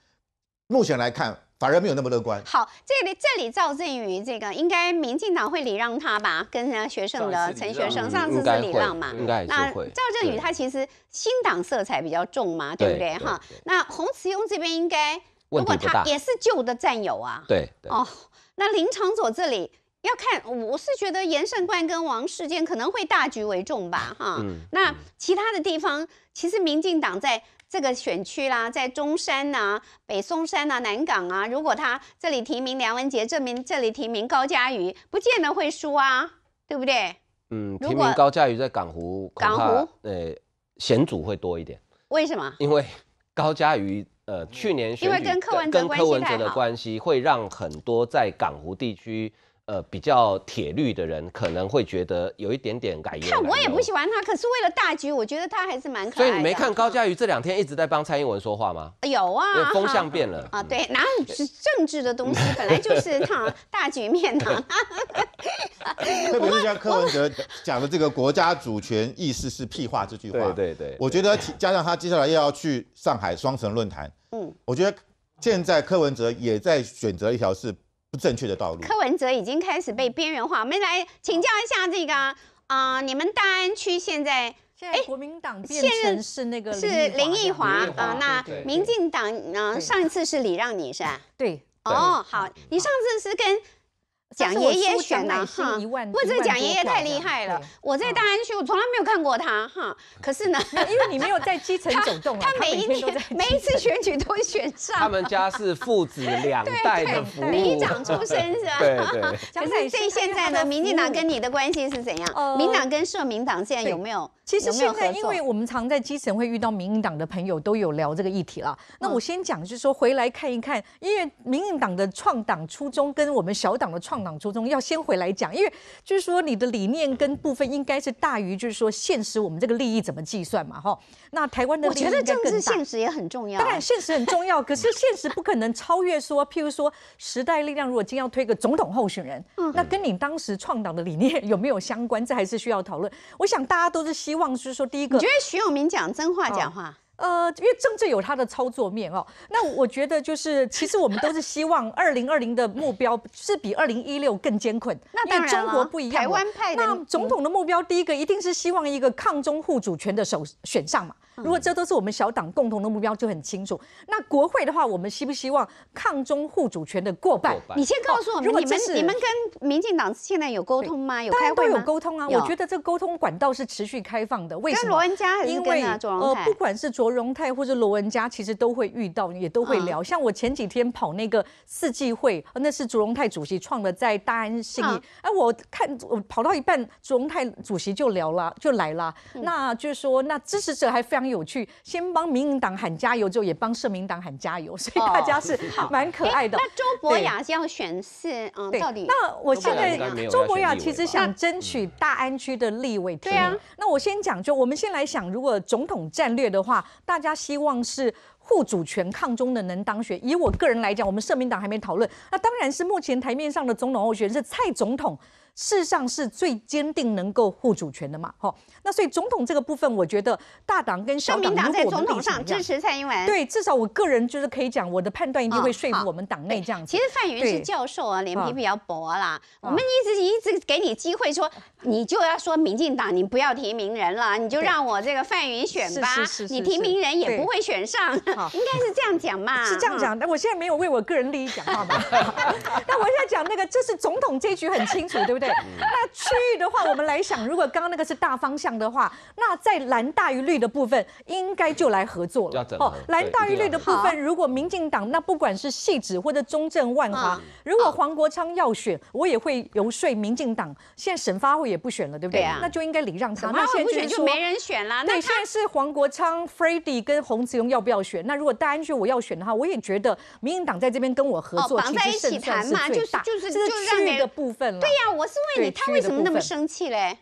目前来看。反而没有那么乐观。好，这里这里赵正宇这个应该民进党会礼让他吧，跟人家学生的学生上次是礼让嘛，应该。那赵正宇他其实新党色彩比较重嘛，对不对哈？那洪慈庸这边应该，如果他也是旧的战友啊，对哦。那林长佐这里要看，我是觉得严胜冠跟王世坚可能会大局为重吧，哈。那其他的地方其实民进党在。这个选区啦，在中山呐、北松山呐、南港啊，如果他这里提名梁文杰，证明这里提名高嘉瑜，不见得会输啊，对不对？嗯，提名高嘉瑜在港湖，港湖，呃，险阻会多一点。为什么？因为高嘉瑜，呃，去年因为跟柯文哲的关系，会让很多在港湖地区。呃，比较铁律的人可能会觉得有一点点改变。看，我也不喜欢他，可是为了大局，我觉得他还是蛮可爱的。所以你没看高嘉瑜这两天一直在帮蔡英文说话吗？有啊，风向变了啊。对，哪有政治的东西，本来就是大大局面呢。特别是像柯文哲讲的这个“国家主权意识是屁话”这句话，对对对，我觉得加上他接下来又要去上海双城论坛，嗯，我觉得现在柯文哲也在选择一条是。不正确的道路。柯文哲已经开始被边缘化。我们来请教一下这个啊，你们大安区现在哎，国民党现任是那个是林奕华啊，那民进党呢？上一次是礼让你是吧？对。哦，好，你上次是跟。蒋爷爷选的哈，不是蒋爷爷太厉害了，我在大安区我从来没有看过他哈。可是呢，因为你没有在基层走动他每一天、每一次选举都会选上。他们家是父子 两代的副部长出身是吧？对对。可是这现在呢，民进党跟你的关系是怎样？民党跟社民党现在有没有？其实现在，因为我们常在基层会遇到民进党的朋友，都有聊这个议题了。那我先讲，就是说回来看一看，因为民进党的创党初衷跟我们小党的创。党初衷要先回来讲，因为就是说你的理念跟部分应该是大于就是说现实我们这个利益怎么计算嘛？哈，那台湾的我觉得政治现实也很重要，当然现实很重要，可是现实不可能超越说，譬如说时代力量如果今天要推个总统候选人，那跟你当时创党的理念有没有相关？这还是需要讨论。我想大家都是希望就是说第一个，你觉得徐永明讲真话假话？呃，因为政治有它的操作面哦，那我觉得就是，其实我们都是希望 二零二零的目标是比二零一六更艰困。那当然样，台湾派的总统的目标，第一个一定是希望一个抗中护主权的首选上嘛。如果这都是我们小党共同的目标，就很清楚。那国会的话，我们希不希望抗中护主权的过半？你先告诉我，们，如果你们你们跟民进党现在有沟通吗？有开会有沟通啊？我觉得这个沟通管道是持续开放的。为什么？因罗文佳啊？呃，不管是卓荣泰或者罗文佳，其实都会遇到，也都会聊。像我前几天跑那个四季会，那是卓荣泰主席创的，在大安信义。哎，我看我跑到一半，卓荣泰主席就聊了，就来了。那就是说，那支持者还非常。有去先帮民营党喊加油，之后也帮社民党喊加油，所以大家是 蛮可爱的。那周伯雅是要选是嗯，到底？那我现在，周伯雅其实想争取大安区的立委。对啊，那我先讲，就我们先来想，如果总统战略的话，大家希望是护主权、抗中的能当选。以我个人来讲，我们社民党还没讨论。那当然是目前台面上的总统候选人是蔡总统。事实上是最坚定能够护主权的嘛，哦。那所以总统这个部分，我觉得大党跟小党在总统上支持蔡英文，对，至少我个人就是可以讲，我的判断一定会说服我们党内这样子。其实范云是教授啊，脸皮比较薄啦。我们一直一直给你机会说，你就要说民进党，你不要提名人了，你就让我这个范云选吧。你提名人也不会选上，应该是这样讲嘛？是这样讲，但我现在没有为我个人利益讲话嘛？那我现在讲那个，这是总统这局很清楚，对不？对，那区域的话，我们来想，如果刚刚那个是大方向的话，那在蓝大于绿的部分，应该就来合作了。哦，蓝大于绿的部分，如果民进党，那不管是细致或者中正万华，如果黄国昌要选，我也会游说民进党。现在省发会也不选了，对不对啊？那就应该礼让。他。那现在不选就没人选了。那现在是黄国昌、f r e d d i 跟洪子瑜要不要选？那如果戴安君我要选的话，我也觉得民进党在这边跟我合作，绑在一起谈嘛，就是就是就是区域的部分了。对呀，我。是为你，他为什么那么生气嘞？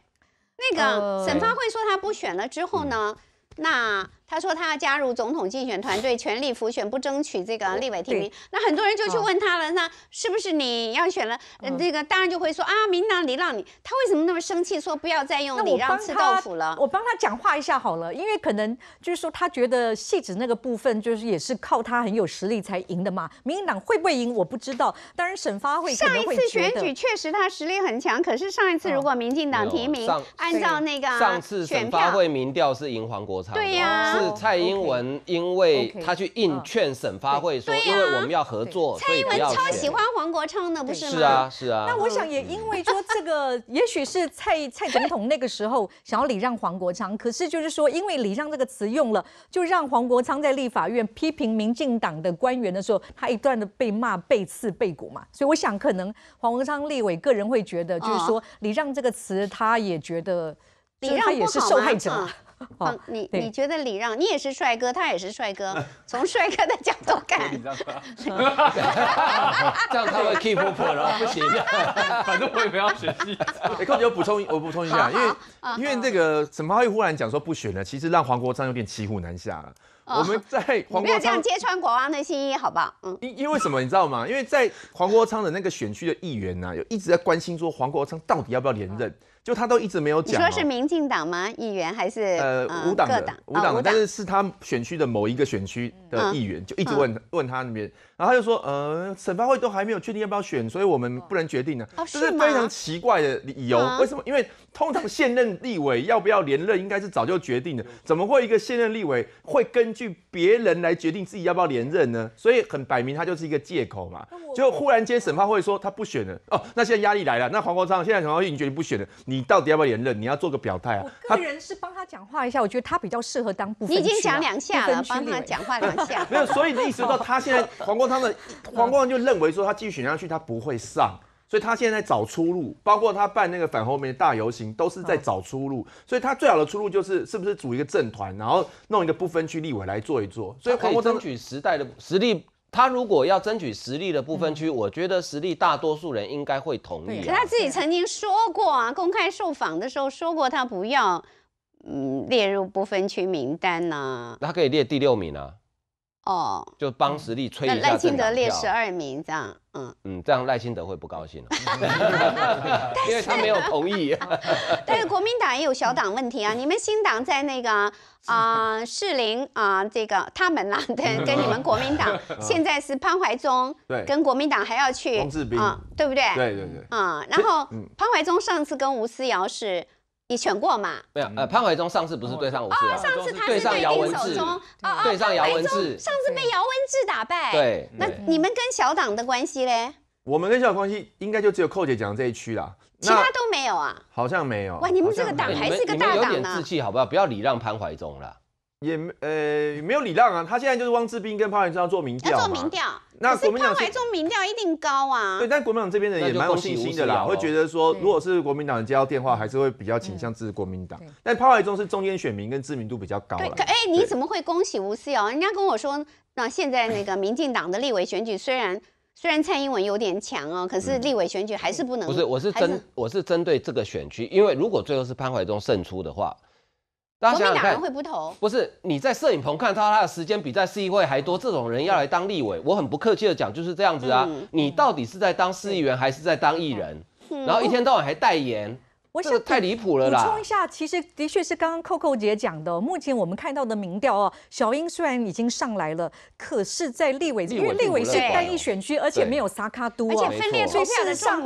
那个沈发惠说他不选了之后呢，那。他说他要加入总统竞选团队，全力辅选，不争取这个立委提名。那很多人就去问他了，那是不是你要选了？那个当然就会说啊，民党李让，你他为什么那么生气？说不要再用你让吃豆腐了。我帮他讲话一下好了，因为可能就是说他觉得戏子那个部分就是也是靠他很有实力才赢的嘛。民进党会不会赢？我不知道。当然，省发会上一次选举确实他实力很强，可是上一次如果民进党提名，按照那个上次选发会民调是赢黄国昌。对呀。是蔡英文，因为他去硬劝沈发会说，因为我们要合作，蔡英文超喜欢黄国昌的，不是吗？是啊，是啊。那我想也因为说 这个，也许是蔡蔡总统那个时候想要礼让黄国昌，可是就是说，因为礼让这个词用了，就让黄国昌在立法院批评民进党的官员的时候，他一段的被骂、被刺、被鼓嘛。所以我想，可能黄国昌立委个人会觉得，就是说礼让这个词，他也觉得，他也是受害者。嗯，你你觉得礼让，你也是帅哥，他也是帅哥，从帅哥的角度看，这样他会气婆婆了，不行，反正我也不要选。哎，寇姐，我补充，我补充一下，因为因为这个沈茂会忽然讲说不选了，其实让黄国昌有点骑虎难下了。我们在黄国昌不要这样揭穿国王的新衣，好不好？嗯，因因为什么你知道吗？因为在黄国昌的那个选区的议员呐，有一直在关心说黄国昌到底要不要连任。就他都一直没有讲，你说是民进党吗？议员还是呃五党的五党？的，但是是他选区的某一个选区的议员，就一直问问他那边，然后他就说呃，审判会都还没有确定要不要选，所以我们不能决定呢，这是非常奇怪的理由。为什么？因为通常现任立委要不要连任应该是早就决定了，怎么会一个现任立委会根据别人来决定自己要不要连任呢？所以很摆明他就是一个借口嘛。结果忽然间审判会说他不选了，哦，那现在压力来了。那黄国昌现在很高兴，已经决定不选了，你。你到底要不要言论？你要做个表态啊！我个人是帮他讲话一下，我觉得他比较适合当部分你已经讲两下了，帮他讲话两下。没有，所以的意思说，他现在黄光昌的 黄光昌就认为说，他继续选上去他不会上，所以他现在在找出路，包括他办那个反侯门大游行，都是在找出路。所以他最好的出路就是，是不是组一个政团，然后弄一个不分区立委来做一做？所以黄国争取时代的实力。他如果要争取实力的部分区，我觉得实力大多数人应该会同意啊。可他自己曾经说过啊，公开受访的时候说过，他不要，嗯，列入不分区名单呐、他可以列第六名啊。哦，就帮实力吹一下赖清德列十二名，这样，嗯嗯，这样赖清德会不高兴了，因为他没有同意。但是国民党也有小党问题啊，你们新党在那个啊士林啊这个他们啊跟跟你们国民党现在是潘怀忠，对跟国民党还要去啊对不对？对对对啊，然后潘怀忠上次跟吴思瑶是。你选过吗？没有，呃，潘怀忠上次不是对上吴志吗？上次他是对上姚文志，对上姚文志，上次被姚文志打败。对，那你们跟小党的关系嘞？我们跟小党关系应该就只有寇姐讲这一区啦，其他都没有啊。好像没有。哇，你们这个党还是个大党呢。有点志气好不好？不要礼让潘怀忠了。也呃没有礼让啊，他现在就是汪志斌跟潘怀忠做民调，做民调。那国民党忠民调一定高啊。对，但国民党这边人也蛮有信心的啦，会觉得说，如果是国民党接到电话，还是会比较倾向支持国民党。但潘怀忠是中间选民跟知名度比较高。对，哎，你怎么会恭喜吴思哦，人家跟我说，那现在那个民进党的立委选举虽然虽然蔡英文有点强哦，可是立委选举还是不能。不是，我是针我是针对这个选区，因为如果最后是潘怀忠胜出的话。大家想想看，会不投？不是你在摄影棚看到他的时间比在市议会还多，这种人要来当立委，我很不客气的讲，就是这样子啊！你到底是在当市议员还是在当艺人？然后一天到晚还代言。想太离谱了啦！补充一下，其实的确是刚刚 coco 姐讲的。目前我们看到的民调哦，小英虽然已经上来了，可是，在立委因为立委是单一选区，而且没有萨卡都，而且分裂状最是上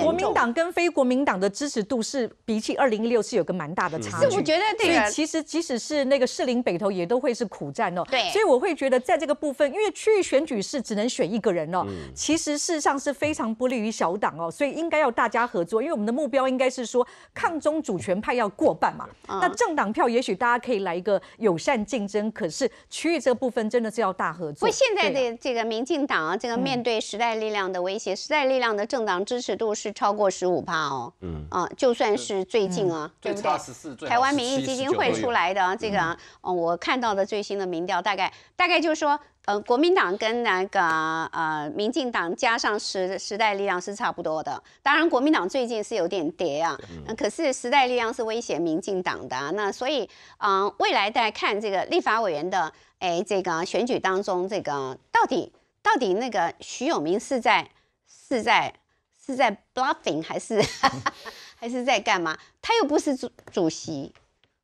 国民党跟非国民党的支持度是比起二零一六是有个蛮大的差距。是我觉得对。所以其实即使是那个士林北投也都会是苦战哦。对。所以我会觉得在这个部分，因为区域选举是只能选一个人哦，其实事实上是非常不利于小党哦，所以应该要大家合作，因为我们的目标应该是。说抗中主权派要过半嘛？那政党票也许大家可以来一个友善竞争，可是区域这部分真的是要大合作。不，过现在的这个民进党啊，这个面对时代力量的威胁，时代力量的政党支持度是超过十五趴哦。嗯啊，就算是最近啊，对不对？台湾民意基金会出来的这个啊，我看到的最新的民调，大概大概就是说。呃，国民党跟那个呃，民进党加上时时代力量是差不多的。当然，国民党最近是有点跌啊，可是时代力量是威胁民进党的。那所以，嗯，未来在看这个立法委员的，哎，这个选举当中，这个到底到底那个徐永明是在是在是在 bluffing 还是 还是在干嘛？他又不是主主席，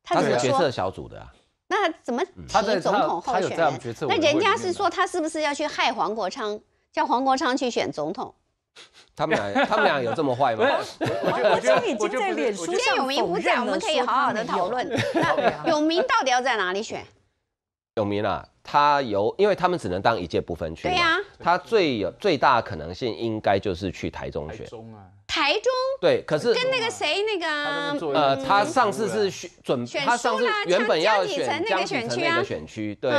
他是决策小组的。那怎么提总统候选人？那人家是说他是不是要去害黄国昌，叫黄国昌去选总统？他们俩，他们俩有这么坏吗？我觉昌已经在脸书。不我们可以好好的讨论。那永明到底要在哪里选？永明啊，他有，因为他们只能当一届不分区对呀，他最有最大可能性应该就是去台中选。台中对，可是跟那个谁那个呃，他上次是选，他上次原本要选江启澄那个选区区，对，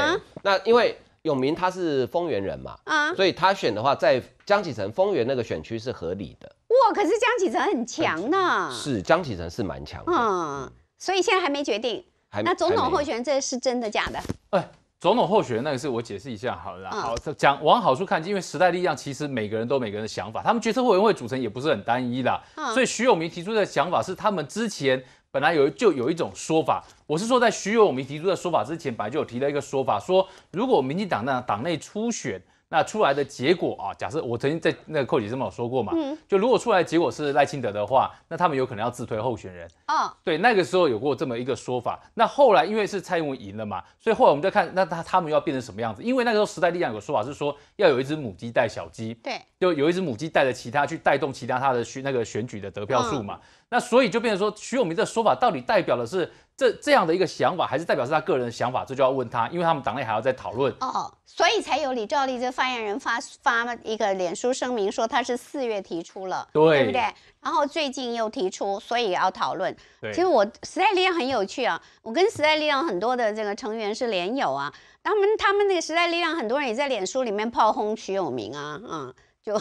那因为永明他是丰原人嘛，啊，所以他选的话在江启澄丰原那个选区是合理的。哇，可是江启澄很强呢。是，江启澄是蛮强的。嗯，所以现在还没决定。那总统候选人这是真的假的？哎。总统候选那个是我解释一下好了，好讲往好处看，因为时代力量其实每个人都有每个人的想法，他们决策委员会组成也不是很单一啦。所以徐永明提出的想法是他们之前本来有就有一种说法，我是说在徐永明提出的说法之前，本来就有提了一个说法，说如果民进党那党内初选。那出来的结果啊，假设我曾经在那个扣姐这么有说过嘛，就如果出来结果是赖清德的话，那他们有可能要自推候选人啊。对，那个时候有过这么一个说法。那后来因为是蔡英文赢了嘛，所以后来我们就看，那他他们要变成什么样子？因为那个时候时代力量有个说法是说要有一只母鸡带小鸡，对，就有一只母鸡带着其他去带动其他他的选那个选举的得票数嘛。那所以就变成说，徐永明的说法到底代表的是这这样的一个想法，还是代表是他个人的想法？这就要问他，因为他们党内还要再讨论哦，所以才有李兆立这发言人发发一个脸书声明，说他是四月提出了，对不对？然后最近又提出，所以要讨论。其实我时代力量很有趣啊，我跟时代力量很多的这个成员是连友啊，他们他们那个时代力量很多人也在脸书里面炮轰徐永明啊啊。就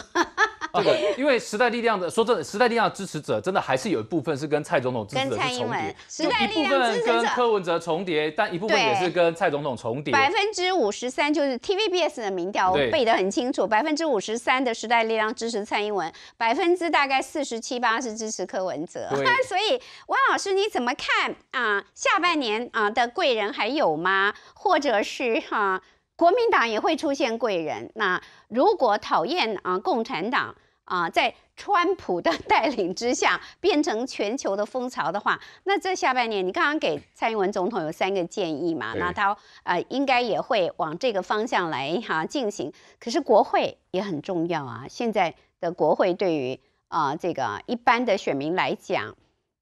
这个，因为时代力量的说真的，时代力量支持者真的还是有一部分是跟蔡总统支持者是重叠，力量部分跟柯文哲重叠，但一部分也是跟蔡总统重叠。百分之五十三就是 TVBS 的民调，我背得很清楚，百分之五十三的时代力量支持蔡英文，百分之大概四十七八是支持柯文哲。所以，汪老师你怎么看啊？下半年啊的贵人还有吗？或者是哈？国民党也会出现贵人。那如果讨厌啊共产党啊，在川普的带领之下变成全球的风潮的话，那这下半年你刚刚给蔡英文总统有三个建议嘛？那他呃应该也会往这个方向来哈进行。可是国会也很重要啊。现在的国会对于啊这个一般的选民来讲，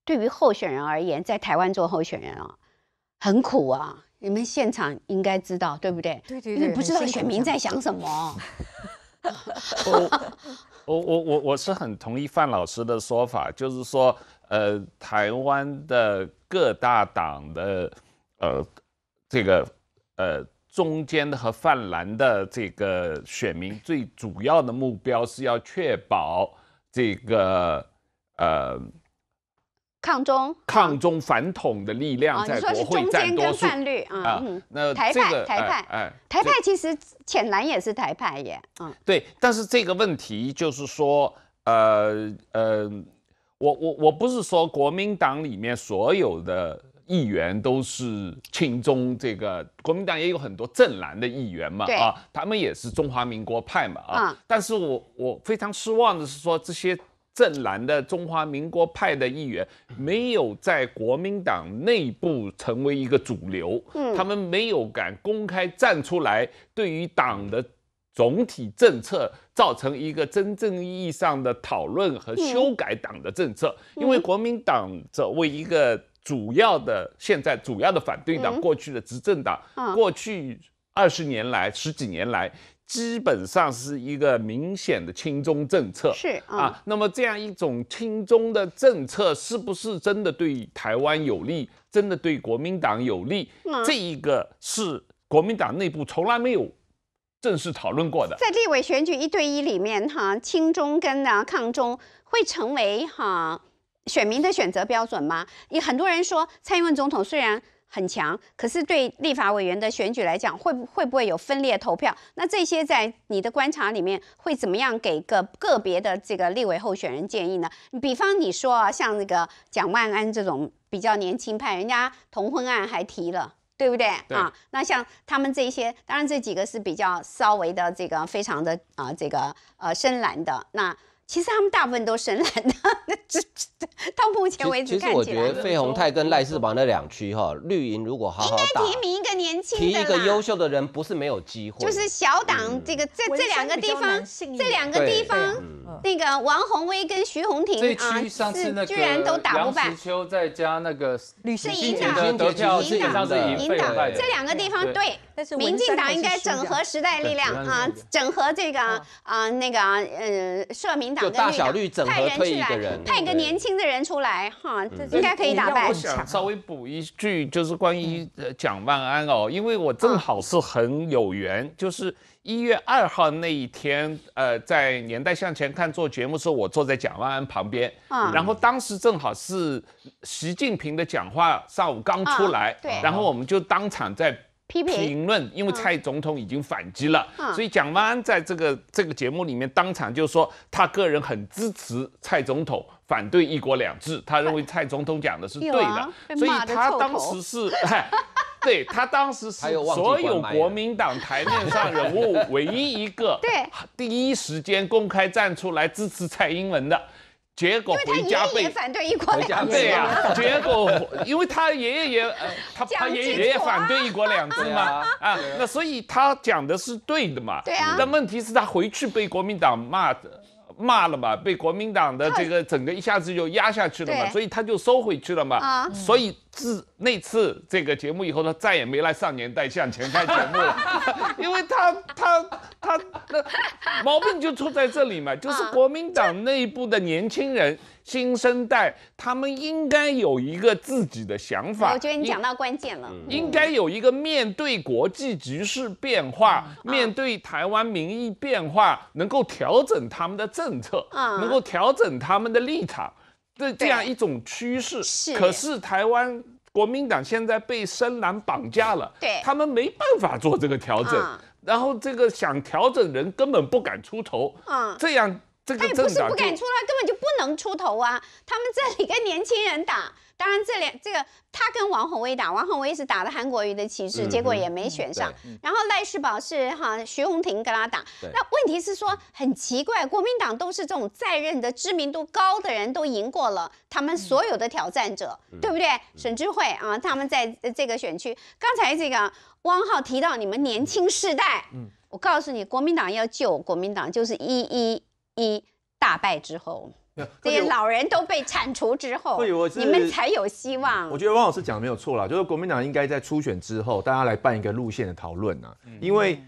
对于候选人而言，在台湾做候选人啊很苦啊。你们现场应该知道，对不对？你不知道选民在想什么。我我我我是很同意范老师的说法，就是说，呃，台湾的各大党的呃这个呃中间的和泛蓝的这个选民，最主要的目标是要确保这个呃。抗中、抗中反统的力量在国会战国跟泛绿啊，嗯，那台派台派，哎，台派其实浅蓝也是台派耶，嗯，对，但是这个问题就是说，呃呃，我我我不是说国民党里面所有的议员都是亲中，这个国民党也有很多正蓝的议员嘛，啊，他们也是中华民国派嘛，啊，但是我我非常失望的是说这些。正蓝的中华民国派的议员没有在国民党内部成为一个主流，他们没有敢公开站出来，对于党的总体政策造成一个真正意义上的讨论和修改党的政策，因为国民党作为一个主要的现在主要的反对党，过去的执政党，过去二十年来十几年来。基本上是一个明显的清中政策，是啊。那么这样一种清中的政策，是不是真的对台湾有利，真的对国民党有利？这一个是国民党内部从来没有正式讨论过的。在立委选举一对一里面，哈，清中跟呢抗中会成为哈选民的选择标准吗？也很多人说，蔡英文总统虽然。很强，可是对立法委员的选举来讲，会会不会有分裂投票？那这些在你的观察里面会怎么样？给个个别的这个立委候选人建议呢？比方你说啊，像那个蒋万安这种比较年轻派，人家同婚案还提了，对不对啊？那像他们这些，当然这几个是比较稍微的这个非常的啊，这个呃深蓝的那。其实他们大部分都深蓝的，到目前为止。其实我觉得费鸿泰跟赖世宝那两区哈，绿营如果好好打，应该提名一个年轻、提一个优秀的人，不是没有机会。就是小党这个这这两个地方，这两个地方，那个王宏威跟徐宏庭啊，上次居然都打不败。梁秋再加那个吕营的得票是赢费鸿泰这两个地方对，民进党应该整合时代力量啊，整合这个啊那个嗯社民。就大小绿整合推一个人，派一个年轻的人出来哈，这应该可以打败。我想稍微补一句，就是关于蒋万安哦，因为我正好是很有缘，就是一月二号那一天，呃，在年代向前看做节目的时候，我坐在蒋万安旁边，然后当时正好是习近平的讲话上午刚出来，对，然后我们就当场在。评论，因为蔡总统已经反击了，所以蒋万安在这个这个节目里面当场就说，他个人很支持蔡总统，反对一国两制，他认为蔡总统讲的是对的，所以 他当时是，对他当时是所有国民党台面上人物唯一一个 第一时间公开站出来支持蔡英文的。结果回家被，对啊，结果因为他爷爷也，他他爷爷反对一国两制嘛，啊，那所以他讲的是对的嘛。对啊。但问题是，他回去被国民党骂的。骂了嘛，被国民党的这个整个一下子就压下去了嘛，所以他就收回去了嘛。所以自那次这个节目以后，他再也没来上年代向前看节目了，因为他他他那毛病就出在这里嘛，就是国民党内部的年轻人。新生代他们应该有一个自己的想法。我觉得你讲到关键了。应该有一个面对国际局势变化、面对台湾民意变化，能够调整他们的政策，能够调整他们的立场的这样一种趋势。是。可是台湾国民党现在被深蓝绑架了，对，他们没办法做这个调整。然后这个想调整人根本不敢出头，嗯，这样。他也不是不敢出来，根本就不能出头啊！他们这里跟年轻人打，当然这里这个他跟王宏威打，王宏威是打了韩国瑜的旗帜，结果也没选上。然后赖世宝是哈徐宏庭跟他打，那问题是说很奇怪，国民党都是这种在任的知名度高的人都赢过了他们所有的挑战者，对不对？沈智慧啊，他们在这个选区，刚才这个汪浩提到你们年轻世代，嗯，我告诉你，国民党要救国民党就是一一。一大败之后，这些老人都被铲除之后，你们才有希望。我觉得汪老师讲没有错啦，就是国民党应该在初选之后，大家来办一个路线的讨论啊。因为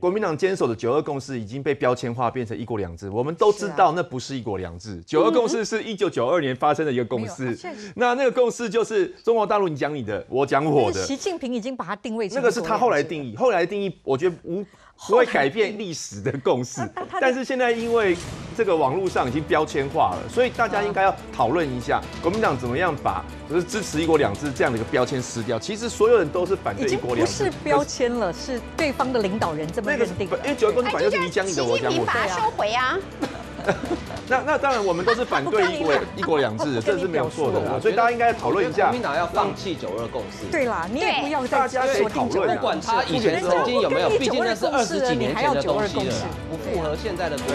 国民党坚守的九二共识已经被标签化，变成一国两制。我们都知道那不是一国两制，九二共识是一九九二年发生的一个共识。那那个共识就是中国大陆你讲你的，我讲我的。习近平已经把它定位，这个是他后来定义，后来定义，我觉得无。会改变历史的共识，但是现在因为这个网络上已经标签化了，所以大家应该要讨论一下，国民党怎么样把就是支持一国两制这样的一个标签撕掉。其实所有人都是反对一国两制，不是标签了，是对方的领导人这么认定。因为九二共识本身就是讲你的，我讲我。回啊。那那当然，我们都是反对一国一国两制，这是没有错的。所以大家应该讨论一下，要放弃九二共识？对啦，你也不要大家去讨论。不管他以前曾经有没有，毕竟那是二十几年前的东西了，不符合现在的状。